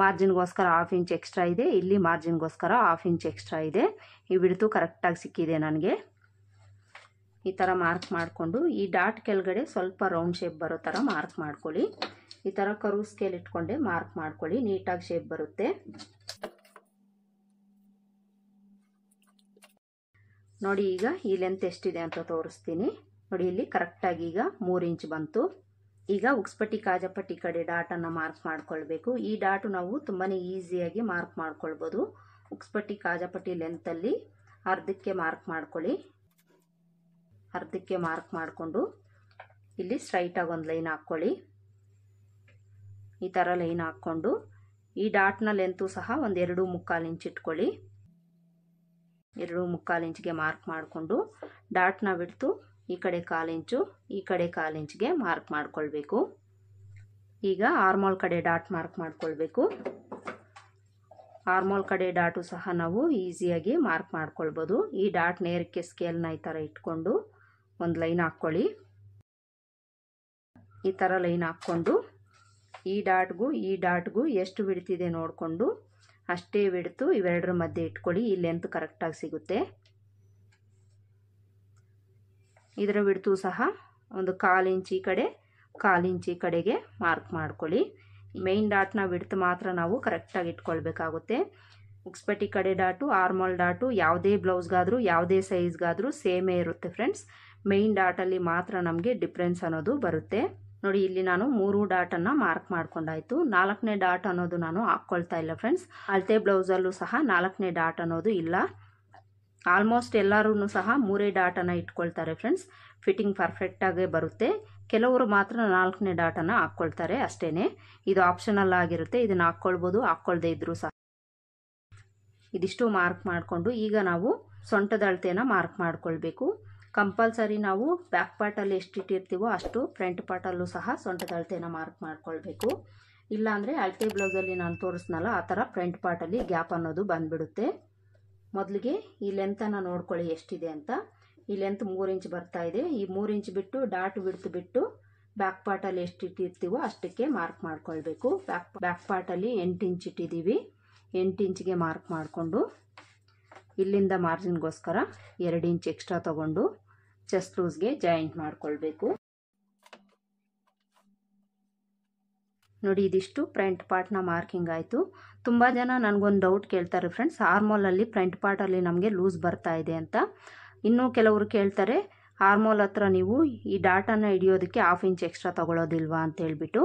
ಮಾರ್ಜಿನ್ಗೋಸ್ಕರ ಹಾಫ್ ಇಂಚ್ ಎಕ್ಸ್ಟ್ರಾ ಇದೆ ಇಲ್ಲಿ ಮಾರ್ಜಿನ್ಗೋಸ್ಕರ ಹಾಫ್ ಇಂಚ್ ಎಕ್ಸ್ಟ್ರಾ ಇದೆ ಈ ಬಿಡ್ತು ಕರೆಕ್ಟಾಗಿ ಸಿಕ್ಕಿದೆ ನನಗೆ ಈ ಥರ ಮಾರ್ಕ್ ಮಾಡಿಕೊಂಡು ಈ ಡಾಟ್ ಕೆಳಗಡೆ ಸ್ವಲ್ಪ ರೌಂಡ್ ಶೇಪ್ ಬರೋ ಥರ ಮಾರ್ಕ್ ಮಾಡ್ಕೊಳ್ಳಿ ಈ ಥರ ಕರು ಸ್ಕೇಲ್ ಇಟ್ಕೊಂಡೆ ಮಾರ್ಕ್ ಮಾಡ್ಕೊಳ್ಳಿ ನೀಟಾಗಿ ಶೇಪ್ ಬರುತ್ತೆ ನೋಡಿ ಈಗ ಈ ಲೆಂತ್ ಎಷ್ಟಿದೆ ಅಂತ ತೋರಿಸ್ತೀನಿ ಇಲ್ಲಿ ಕರೆಕ್ಟಾಗಿ ಈಗ ಮೂರು ಇಂಚ್ ಬಂತು ಈಗ ಉಕ್ಸ್ಪಟ್ಟಿ ಕಾಜಪಟ್ಟಿ ಕಡೆ ಡಾಟನ್ನು ಮಾರ್ಕ್ ಮಾಡ್ಕೊಳ್ಬೇಕು ಈ ಡಾಟು ನಾವು ತುಂಬಾ ಈಸಿಯಾಗಿ ಮಾರ್ಕ್ ಮಾಡ್ಕೊಳ್ಬೋದು ಉಕ್ಸ್ಪಟ್ಟಿ ಕಾಜಪಟ್ಟಿ ಲೆಂತಲ್ಲಿ ಅರ್ಧಕ್ಕೆ ಮಾರ್ಕ್ ಮಾಡ್ಕೊಳ್ಳಿ ಅರ್ಧಕ್ಕೆ ಮಾರ್ಕ್ ಮಾಡಿಕೊಂಡು ಇಲ್ಲಿ ಸ್ಟ್ರೈಟಾಗಿ ಒಂದು ಲೈನ್ ಹಾಕ್ಕೊಳ್ಳಿ ಈ ಥರ ಲೈನ್ ಹಾಕ್ಕೊಂಡು ಈ ಡಾಟ್ನ ಲೆಂತು ಸಹ ಒಂದು ಎರಡು ಮುಕ್ಕಾಲು ಇಂಚ್ ಇಟ್ಕೊಳ್ಳಿ ಎರಡು ಮುಕ್ಕಾಲು ಇಂಚ್ಗೆ ಮಾರ್ಕ್ ಮಾಡಿಕೊಂಡು ಡಾಟ್ನ ಬಿಡ್ತು ಈ ಕಡೆ ಕಾಲಿಂಚು ಈ ಕಡೆ ಕಾಲಿಂಚ್ಗೆ ಮಾರ್ಕ್ ಮಾಡಿಕೊಳ್ಬೇಕು ಈಗ ಆರ್ಮೋಲ್ ಕಡೆ ಡಾಟ್ ಮಾರ್ಕ್ ಮಾಡಿಕೊಳ್ಬೇಕು ಆರ್ಮೋಲ್ ಕಡೆ ಡಾಟು ಸಹ ನಾವು ಈಸಿಯಾಗಿ ಮಾರ್ಕ್ ಮಾಡ್ಕೊಳ್ಬೋದು ಈ ಡಾಟ್ ನೇರಕ್ಕೆ ಸ್ಕೇಲ್ನ ಈ ಥರ ಇಟ್ಕೊಂಡು ಒಂದು ಲೈನ್ ಹಾಕ್ಕೊಳ್ಳಿ ಈ ಥರ ಲೈನ್ ಹಾಕ್ಕೊಂಡು ಈ ಡಾಟ್ಗೂ ಈ ಡಾಟ್ಗೂ ಎಷ್ಟು ಬಿಡ್ತಿದೆ ನೋಡಿಕೊಂಡು ಅಷ್ಟೇ ಬಿಡ್ತು ಇವೆರಡರ ಮಧ್ಯೆ ಇಟ್ಕೊಳ್ಳಿ ಈ ಲೆಂತ್ ಕರೆಕ್ಟಾಗಿ ಸಿಗುತ್ತೆ ಇದರ ಬಿಡ್ತು ಸಹ ಒಂದು ಕಾಲು ಇಂಚಿ ಕಡೆ ಕಾಲು ಇಂಚಿ ಕಡೆಗೆ ಮಾರ್ಕ್ ಮಾಡ್ಕೊಳ್ಳಿ ಮೈನ್ ಡಾಟ್ನ ಬಿಡ್ತು ಮಾತ್ರ ನಾವು ಕರೆಕ್ಟಾಗಿ ಇಟ್ಕೊಳ್ಬೇಕಾಗುತ್ತೆ ಉಕ್ಸ್ಪೆಟಿ ಕಡೆ ಡಾಟು ಆರ್ಮಲ್ ಡಾಟು ಯಾವುದೇ ಬ್ಲೌಸ್ಗಾದರೂ ಯಾವುದೇ ಸೈಜ್ಗಾದರೂ ಸೇಮೇ ಇರುತ್ತೆ ಫ್ರೆಂಡ್ಸ್ ಮೇಯ್ನ್ ಡಾಟಲ್ಲಿ ಮಾತ್ರ ನಮಗೆ ಡಿಫ್ರೆನ್ಸ್ ಅನ್ನೋದು ಬರುತ್ತೆ ನೋಡಿ ಇಲ್ಲಿ ನಾನು ಮೂರು ಡಾಟನ್ನು ಮಾರ್ಕ್ ಮಾಡ್ಕೊಂಡಾಯಿತು ನಾಲ್ಕನೇ ಡಾಟ್ ಅನ್ನೋದು ನಾನು ಹಾಕ್ಕೊಳ್ತಾ ಇಲ್ಲ ಫ್ರೆಂಡ್ಸ್ ಅಳತೆ ಬ್ಲೌಸಲ್ಲೂ ಸಹ ನಾಲ್ಕನೇ ಡಾಟ್ ಅನ್ನೋದು ಇಲ್ಲ ಆಲ್ಮೋಸ್ಟ್ ಎಲ್ಲರೂ ಸಹ ಮೂರೇ ಡಾಟನ್ನು ಇಟ್ಕೊಳ್ತಾರೆ ಫ್ರೆಂಡ್ಸ್ ಫಿಟ್ಟಿಂಗ್ ಪರ್ಫೆಕ್ಟಾಗೇ ಬರುತ್ತೆ ಕೆಲವರು ಮಾತ್ರ ನಾಲ್ಕನೇ ಡಾಟನ್ನು ಹಾಕ್ಕೊಳ್ತಾರೆ ಅಷ್ಟೇ ಇದು ಆಪ್ಷನಲ್ ಆಗಿರುತ್ತೆ ಇದನ್ನು ಹಾಕ್ಕೊಳ್ಬೋದು ಹಾಕ್ಕೊಳ್ದೇ ಇದ್ರೂ ಸಹ ಇದಿಷ್ಟು ಮಾರ್ಕ್ ಮಾಡಿಕೊಂಡು ಈಗ ನಾವು ಸೊಂಟದ ಅಳತೆಯನ್ನು ಮಾರ್ಕ್ ಮಾಡಿಕೊಳ್ಬೇಕು ಕಂಪಲ್ಸರಿ ನಾವು ಬ್ಯಾಕ್ ಪಾರ್ಟಲ್ಲಿ ಎಷ್ಟು ಇಟ್ಟಿರ್ತೀವೋ ಅಷ್ಟು ಫ್ರಂಟ್ ಪಾರ್ಟಲ್ಲೂ ಸಹ ಸೊಂಟದ ಅಳತೆಯನ್ನು ಮಾರ್ಕ್ ಮಾಡಿಕೊಳ್ಬೇಕು ಇಲ್ಲಾಂದರೆ ಅಳತೆ ಬ್ಲೌಸಲ್ಲಿ ನಾನು ತೋರಿಸ್ನಲ್ಲ ಆ ಥರ ಫ್ರಂಟ್ ಪಾರ್ಟಲ್ಲಿ ಗ್ಯಾಪ್ ಅನ್ನೋದು ಬಂದುಬಿಡುತ್ತೆ ಮೊದಲಿಗೆ ಈ ಲೆಂತನ್ನು ನೋಡ್ಕೊಳ್ಳಿ ಎಷ್ಟಿದೆ ಅಂತ ಈ ಲೆಂತ್ ಮೂರು ಇಂಚ್ ಬರ್ತಾ ಇದೆ ಈ ಮೂರು ಇಂಚ್ ಬಿಟ್ಟು ಡಾಟ್ ಬಿಡ್ತು ಬಿಟ್ಟು ಬ್ಯಾಕ್ ಪಾರ್ಟಲ್ಲಿ ಎಷ್ಟು ಇಟ್ಟಿರ್ತೀವೋ ಅಷ್ಟಕ್ಕೆ ಮಾರ್ಕ್ ಮಾಡ್ಕೊಳ್ಬೇಕು ಬ್ಯಾಕ್ ಬ್ಯಾಕ್ ಪಾರ್ಟಲ್ಲಿ ಎಂಟು ಇಂಚ್ ಇಟ್ಟಿದ್ದೀವಿ ಎಂಟು ಇಂಚ್ಗೆ ಮಾರ್ಕ್ ಮಾಡಿಕೊಂಡು ಇಲ್ಲಿಂದ ಮಾರ್ಜಿನ್ಗೋಸ್ಕರ ಎರಡು ಇಂಚ್ ಎಕ್ಸ್ಟ್ರಾ ತಗೊಂಡು ಚೆಸ್ಟ್ ಲೂಸ್ಗೆ ಜಾಯಿಂಟ್ ಮಾಡಿಕೊಳ್ಬೇಕು ನೋಡಿ ಇದಿಷ್ಟು ಫ್ರಂಟ್ ಪಾರ್ಟ್ನ ಮಾರ್ಕಿಂಗ್ ಆಯಿತು ತುಂಬ ಜನ ನನಗೊಂದು ಡೌಟ್ ಕೇಳ್ತಾರೆ ಫ್ರೆಂಡ್ಸ್ ಹಾರ್ಮೋಲಲ್ಲಿ ಫ್ರಂಟ್ ಪಾರ್ಟಲ್ಲಿ ನಮಗೆ ಲೂಸ್ ಬರ್ತಾ ಇದೆ ಅಂತ ಇನ್ನೂ ಕೆಲವರು ಕೇಳ್ತಾರೆ ಹಾರ್ಮೋಲ್ ಹತ್ರ ನೀವು ಈ ಡಾಟನ್ನು ಹಿಡಿಯೋದಕ್ಕೆ ಹಾಫ್ ಇಂಚ್ ಎಕ್ಸ್ಟ್ರಾ ತೊಗೊಳೋದಿಲ್ವಾ ಹೇಳ್ಬಿಟ್ಟು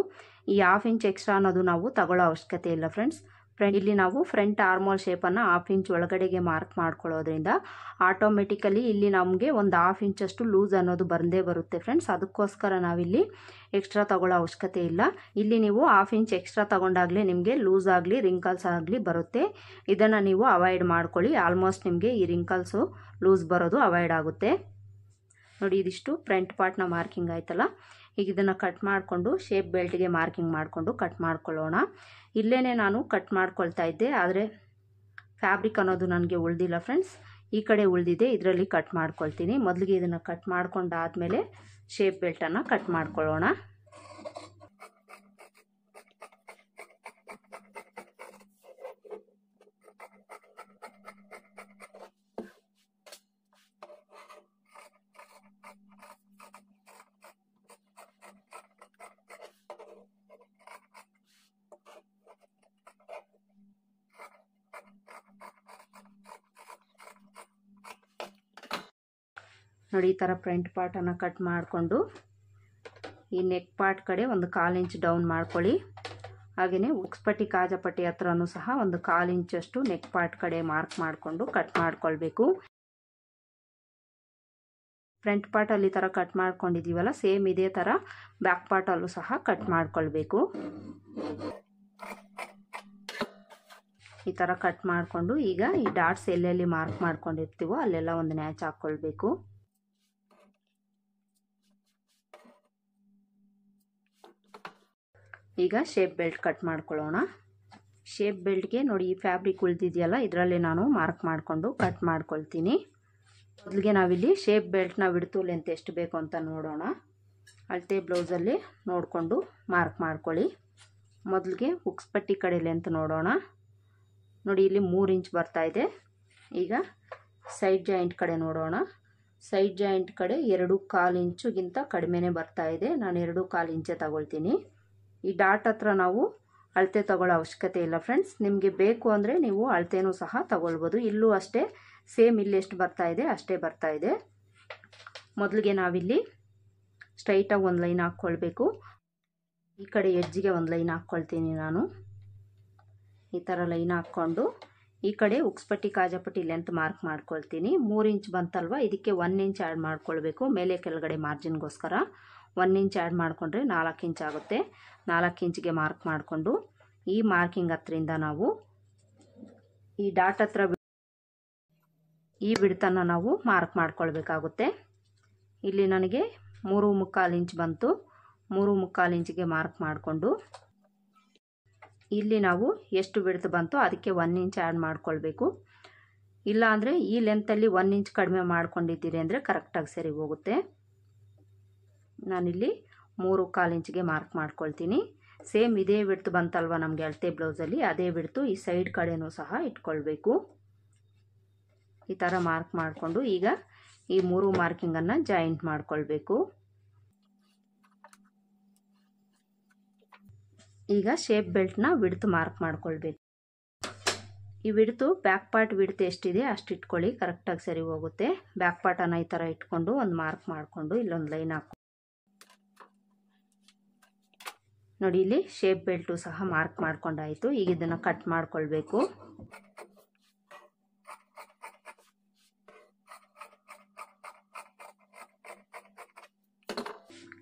ಈ ಹಾಫ್ ಇಂಚ್ ಎಕ್ಸ್ಟ್ರಾ ಅನ್ನೋದು ನಾವು ತಗೊಳ್ಳೋ ಅವಶ್ಯಕತೆ ಇಲ್ಲ ಫ್ರೆಂಡ್ಸ್ ಫ್ರೆಂಡ್ ಇಲ್ಲಿ ನಾವು ಫ್ರಂಟ್ ಆರ್ಮೋಲ್ ಶೇಪನ್ನು ಹಾಫ್ ಇಂಚ್ ಒಳಗಡೆಗೆ ಮಾರ್ಕ್ ಮಾಡ್ಕೊಳ್ಳೋದ್ರಿಂದ ಆಟೋಮೆಟಿಕಲಿ ಇಲ್ಲಿ ನಮಗೆ ಒಂದು ಹಾಫ್ ಇಂಚಷ್ಟು ಲೂಸ್ ಅನ್ನೋದು ಬಂದೇ ಬರುತ್ತೆ ಫ್ರೆಂಡ್ಸ್ ಅದಕ್ಕೋಸ್ಕರ ನಾವಿಲ್ಲಿ ಎಕ್ಸ್ಟ್ರಾ ತಗೊಳ್ಳೋ ಅವಶ್ಯಕತೆ ಇಲ್ಲ ಇಲ್ಲಿ ನೀವು ಹಾಫ್ ಇಂಚ್ ಎಕ್ಸ್ಟ್ರಾ ತಗೊಂಡಾಗಲೇ ನಿಮಗೆ ಲೂಸ್ ಆಗಲಿ ರಿಂಕಲ್ಸ್ ಆಗಲಿ ಬರುತ್ತೆ ಇದನ್ನು ನೀವು ಅವಾಯ್ಡ್ ಮಾಡ್ಕೊಳ್ಳಿ ಆಲ್ಮೋಸ್ಟ್ ನಿಮಗೆ ಈ ರಿಂಕಲ್ಸು ಲೂಸ್ ಬರೋದು ಅವಾಯ್ಡ್ ಆಗುತ್ತೆ ನೋಡಿ ಇದಿಷ್ಟು ಫ್ರಂಟ್ ಪಾರ್ಟ್ನ ಮಾರ್ಕಿಂಗ್ ಆಯ್ತಲ್ಲ ಈಗ ಇದನ್ನು ಕಟ್ ಮಾಡಿಕೊಂಡು ಶೇಪ್ ಬೆಲ್ಟ್ಗೆ ಮಾರ್ಕಿಂಗ್ ಮಾಡಿಕೊಂಡು ಕಟ್ ಮಾಡ್ಕೊಳ್ಳೋಣ ಇಲ್ಲೇ ನಾನು ಕಟ್ ಮಾಡ್ಕೊಳ್ತಾ ಇದ್ದೆ ಆದರೆ ಫ್ಯಾಬ್ರಿಕ್ ಅನ್ನೋದು ನನಗೆ ಉಳಿದಿಲ್ಲ ಫ್ರೆಂಡ್ಸ್ ಈ ಕಡೆ ಉಳಿದಿದೆ ಇದರಲ್ಲಿ ಕಟ್ ಮಾಡ್ಕೊಳ್ತೀನಿ ಮೊದಲಿಗೆ ಇದನ್ನು ಕಟ್ ಮಾಡ್ಕೊಂಡಾದಮೇಲೆ ಶೇಪ್ ಬೆಲ್ಟನ್ನು ಕಟ್ ಮಾಡ್ಕೊಳ್ಳೋಣ ನೋಡಿ ಈ ಥರ ಫ್ರಂಟ್ ಪಾರ್ಟನ್ನು ಕಟ್ ಮಾಡಿಕೊಂಡು ಈ ನೆಕ್ ಪಾರ್ಟ್ ಕಡೆ ಒಂದು ಕಾಲು ಇಂಚ್ ಡೌನ್ ಮಾಡ್ಕೊಳ್ಳಿ ಹಾಗೆಯೇ ಉಕ್ಸ್ಪಟ್ಟಿ ಕಾಜಪಟ್ಟಿ ಹತ್ರನೂ ಸಹ ಒಂದು ಕಾಲು ಇಂಚಷ್ಟು ನೆಕ್ ಪಾರ್ಟ್ ಕಡೆ ಮಾರ್ಕ್ ಮಾಡಿಕೊಂಡು ಕಟ್ ಮಾಡ್ಕೊಳ್ಬೇಕು ಫ್ರಂಟ್ ಪಾರ್ಟಲ್ಲಿ ಈ ಥರ ಕಟ್ ಮಾಡ್ಕೊಂಡಿದ್ದೀವಲ್ಲ ಸೇಮ್ ಇದೇ ಥರ ಬ್ಯಾಕ್ ಪಾರ್ಟಲ್ಲೂ ಸಹ ಕಟ್ ಮಾಡ್ಕೊಳ್ಬೇಕು ಈ ಥರ ಕಟ್ ಮಾಡಿಕೊಂಡು ಈಗ ಈ ಡಾಟ್ಸ್ ಎಲ್ಲೆಲ್ಲಿ ಮಾರ್ಕ್ ಮಾಡ್ಕೊಂಡಿರ್ತೀವೋ ಅಲ್ಲೆಲ್ಲ ಒಂದು ನ್ಯಾಚ್ ಹಾಕ್ಕೊಳ್ಬೇಕು ಈಗ ಶೇಪ್ ಬೆಲ್ಟ್ ಕಟ್ ಮಾಡ್ಕೊಳ್ಳೋಣ ಶೇಪ್ ಬೆಲ್ಟ್ಗೆ ನೋಡಿ ಈ ಫ್ಯಾಬ್ರಿಕ್ ಉಳಿದಿದೆಯಲ್ಲ ಇದರಲ್ಲಿ ನಾನು ಮಾರ್ಕ್ ಮಾಡಿಕೊಂಡು ಕಟ್ ಮಾಡ್ಕೊಳ್ತೀನಿ ಮೊದಲಿಗೆ ನಾವಿಲ್ಲಿ ಶೇಪ್ ಬೆಲ್ಟ್ನ ವಿಡ್ತು ಲೆಂತ್ ಎಷ್ಟು ಬೇಕು ಅಂತ ನೋಡೋಣ ಅಳತೆ ಬ್ಲೌಸಲ್ಲಿ ನೋಡಿಕೊಂಡು ಮಾರ್ಕ್ ಮಾಡ್ಕೊಳ್ಳಿ ಮೊದಲಿಗೆ ಪಟ್ಟಿ ಕಡೆ ಲೆಂತ್ ನೋಡೋಣ ನೋಡಿ ಇಲ್ಲಿ ಮೂರು ಇಂಚ್ ಬರ್ತಾ ಇದೆ ಈಗ ಸೈಡ್ ಜಾಯಿಂಟ್ ಕಡೆ ನೋಡೋಣ ಸೈಡ್ ಜಾಯಿಂಟ್ ಕಡೆ ಎರಡು ಕಾಲು ಇಂಚುಗಿಂತ ಕಡಿಮೆನೇ ಬರ್ತಾ ಇದೆ ನಾನು ಎರಡು ಕಾಲು ಇಂಚೆ ತಗೊಳ್ತೀನಿ ಈ ಡಾಟ್ ಹತ್ರ ನಾವು ಅಳತೆ ತಗೊಳ್ಳೋ ಅವಶ್ಯಕತೆ ಇಲ್ಲ ಫ್ರೆಂಡ್ಸ್ ನಿಮಗೆ ಬೇಕು ಅಂದರೆ ನೀವು ಅಳತೆನೂ ಸಹ ತಗೊಳ್ಬೋದು ಇಲ್ಲೂ ಅಷ್ಟೇ ಸೇಮ್ ಇಲ್ಲಿ ಎಷ್ಟು ಬರ್ತಾ ಇದೆ ಅಷ್ಟೇ ಬರ್ತಾ ಇದೆ ಮೊದಲಿಗೆ ನಾವಿಲ್ಲಿ ಸ್ಟ್ರೈಟಾಗಿ ಒಂದು ಲೈನ್ ಹಾಕ್ಕೊಳ್ಬೇಕು ಈ ಕಡೆ ಎಡ್ಜಿಗೆ ಒಂದು ಲೈನ್ ಹಾಕ್ಕೊಳ್ತೀನಿ ನಾನು ಈ ಥರ ಲೈನ್ ಹಾಕ್ಕೊಂಡು ಈ ಕಡೆ ಉಕ್ಸ್ಪಟ್ಟಿ ಕಾಜಪಟ್ಟಿ ಲೆಂತ್ ಮಾರ್ಕ್ ಮಾಡ್ಕೊಳ್ತೀನಿ ಮೂರು ಇಂಚ್ ಬಂತಲ್ವ ಇದಕ್ಕೆ ಒನ್ ಇಂಚ್ ಆ್ಯಡ್ ಮಾಡ್ಕೊಳ್ಬೇಕು ಮೇಲೆ ಕೆಳಗಡೆ ಮಾರ್ಜಿನ್ಗೋಸ್ಕರ ಒನ್ ಇಂಚ್ ಆ್ಯಡ್ ಮಾಡಿಕೊಂಡ್ರೆ ನಾಲ್ಕು ಇಂಚ್ ಆಗುತ್ತೆ ನಾಲ್ಕು ಇಂಚ್ಗೆ ಮಾರ್ಕ್ ಮಾಡಿಕೊಂಡು ಈ ಮಾರ್ಕಿಂಗ್ ಹತ್ತರಿಂದ ನಾವು ಈ ಡಾಟ್ ಹತ್ರ ಈ ಬಿಡ್ತನ್ನು ನಾವು ಮಾರ್ಕ್ ಮಾಡ್ಕೊಳ್ಬೇಕಾಗುತ್ತೆ ಇಲ್ಲಿ ನನಗೆ ಮೂರು ಮುಕ್ಕಾಲು ಇಂಚ್ ಬಂತು ಮೂರು ಮುಕ್ಕಾಲು ಇಂಚ್ಗೆ ಮಾರ್ಕ್ ಮಾಡಿಕೊಂಡು ಇಲ್ಲಿ ನಾವು ಎಷ್ಟು ಬಿಡ್ತ ಬಂತು ಅದಕ್ಕೆ ಒನ್ ಇಂಚ್ ಆ್ಯಡ್ ಮಾಡಿಕೊಳ್ಬೇಕು ಇಲ್ಲಾಂದರೆ ಈ ಲೆಂತಲ್ಲಿ ಒನ್ ಇಂಚ್ ಕಡಿಮೆ ಮಾಡ್ಕೊಂಡಿದ್ದೀರಿ ಅಂದರೆ ಕರೆಕ್ಟಾಗಿ ಸರಿ ಹೋಗುತ್ತೆ ನಾನಿಲ್ಲಿ ಮೂರು ಕಾಲು ಇಂಚಿಗೆ ಮಾರ್ಕ್ ಮಾಡ್ಕೊಳ್ತೀನಿ ಸೇಮ್ ಇದೇ ಬಿಡ್ತು ಬಂತಲ್ವ ನಮಗೆ ಅಳತೆ ಬ್ಲೌಸಲ್ಲಿ ಅದೇ ಬಿಡ್ತು ಈ ಸೈಡ್ ಕಡೆನೂ ಸಹ ಇಟ್ಕೊಳ್ಬೇಕು ಈ ಥರ ಮಾರ್ಕ್ ಮಾಡಿಕೊಂಡು ಈಗ ಈ ಮೂರು ಮಾರ್ಕಿಂಗನ್ನು ಜಾಯಿಂಟ್ ಮಾಡಿಕೊಳ್ಬೇಕು ಈಗ ಶೇಪ್ ಬೆಲ್ಟ್ನ ವಿಡ್ತು ಮಾರ್ಕ್ ಮಾಡ್ಕೊಳ್ಬೇಕು ಈ ವಿಡ್ತು ಬ್ಯಾಕ್ ಪಾರ್ಟ್ ವಿಡ್ತು ಎಷ್ಟಿದೆ ಅಷ್ಟು ಇಟ್ಕೊಳ್ಳಿ ಕರೆಕ್ಟಾಗಿ ಸರಿ ಹೋಗುತ್ತೆ ಬ್ಯಾಕ್ ಪಾರ್ಟನ್ನು ಈ ಥರ ಇಟ್ಕೊಂಡು ಒಂದು ಮಾರ್ಕ್ ಮಾಡಿಕೊಂಡು ಇಲ್ಲೊಂದು ಲೈನ್ ಹಾಕಿ ನೋಡಿ ಇಲ್ಲಿ ಶೇಪ್ ಬೆಲ್ಟು ಸಹ ಮಾರ್ಕ್ ಮಾಡ್ಕೊಂಡಾಯಿತು ಈಗ ಇದನ್ನ ಕಟ್ ಮಾಡ್ಕೊಳ್ಬೇಕು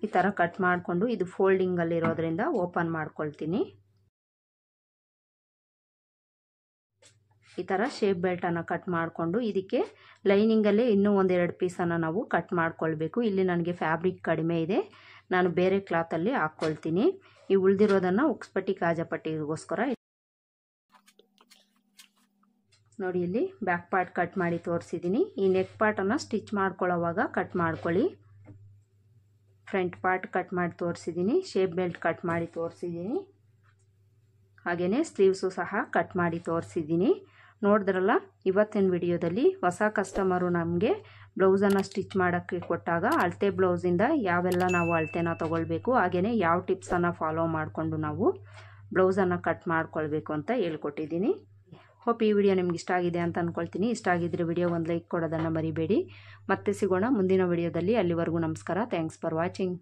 ಈ ಥರ ಕಟ್ ಮಾಡಿಕೊಂಡು ಇದು ಫೋಲ್ಡಿಂಗಲ್ಲಿರೋದ್ರಿಂದ ಓಪನ್ ಮಾಡ್ಕೊಳ್ತೀನಿ ಈ ಥರ ಶೇಪ್ ಬೆಲ್ಟನ್ನು ಕಟ್ ಮಾಡಿಕೊಂಡು ಇದಕ್ಕೆ ಲೈನಿಂಗಲ್ಲೇ ಇನ್ನೂ ಒಂದೆರಡು ಪೀಸನ್ನು ನಾವು ಕಟ್ ಮಾಡ್ಕೊಳ್ಬೇಕು ಇಲ್ಲಿ ನನಗೆ ಫ್ಯಾಬ್ರಿಕ್ ಕಡಿಮೆ ಇದೆ ನಾನು ಬೇರೆ ಕ್ಲಾತಲ್ಲಿ ಹಾಕ್ಕೊಳ್ತೀನಿ ಈ ಉಳಿದಿರೋದನ್ನು ಉಕ್ಸ್ಪಟ್ಟಿ ಕಾಜಪಟ್ಟಿಗೋಸ್ಕರ ನೋಡಿ ಇಲ್ಲಿ ಬ್ಯಾಕ್ ಪಾರ್ಟ್ ಕಟ್ ಮಾಡಿ ತೋರಿಸಿದ್ದೀನಿ ಈ ನೆಕ್ ಪಾರ್ಟನ್ನು ಸ್ಟಿಚ್ ಮಾಡ್ಕೊಳ್ಳೋವಾಗ ಕಟ್ ಮಾಡ್ಕೊಳ್ಳಿ ಫ್ರಂಟ್ ಪಾರ್ಟ್ ಕಟ್ ಮಾಡಿ ತೋರಿಸಿದ್ದೀನಿ ಶೇಪ್ ಬೆಲ್ಟ್ ಕಟ್ ಮಾಡಿ ತೋರಿಸಿದ್ದೀನಿ ಹಾಗೆಯೇ ಸ್ಲೀವ್ಸು ಸಹ ಕಟ್ ಮಾಡಿ ತೋರಿಸಿದ್ದೀನಿ ನೋಡಿದ್ರಲ್ಲ ಇವತ್ತಿನ ವಿಡಿಯೋದಲ್ಲಿ ಹೊಸ ಕಸ್ಟಮರು ನಮಗೆ ಬ್ಲೌಸನ್ನು ಸ್ಟಿಚ್ ಮಾಡೋಕ್ಕೆ ಕೊಟ್ಟಾಗ ಅಳತೆ ಬ್ಲೌಸಿಂದ ಯಾವೆಲ್ಲ ನಾವು ಅಳತೆನ ತೊಗೊಳ್ಬೇಕು ಹಾಗೆಯೇ ಯಾವ ಟಿಪ್ಸನ್ನು ಫಾಲೋ ಮಾಡಿಕೊಂಡು ನಾವು ಬ್ಲೌಸನ್ನು ಕಟ್ ಮಾಡ್ಕೊಳ್ಬೇಕು ಅಂತ ಹೇಳ್ಕೊಟ್ಟಿದ್ದೀನಿ ಹೋಪ್ ಈ ವಿಡಿಯೋ ನಿಮ್ಗೆ ಇಷ್ಟ ಆಗಿದೆ ಅಂತ ಅಂದ್ಕೊಳ್ತೀನಿ ಇಷ್ಟ ಆಗಿದ್ದರೆ ವಿಡಿಯೋ ಒಂದು ಲೈಕ್ ಕೊಡೋದನ್ನು ಮರಿಬೇಡಿ ಮತ್ತೆ ಸಿಗೋಣ ಮುಂದಿನ ವಿಡಿಯೋದಲ್ಲಿ ಅಲ್ಲಿವರೆಗೂ ನಮಸ್ಕಾರ ಥ್ಯಾಂಕ್ಸ್ ಫಾರ್ ವಾಚಿಂಗ್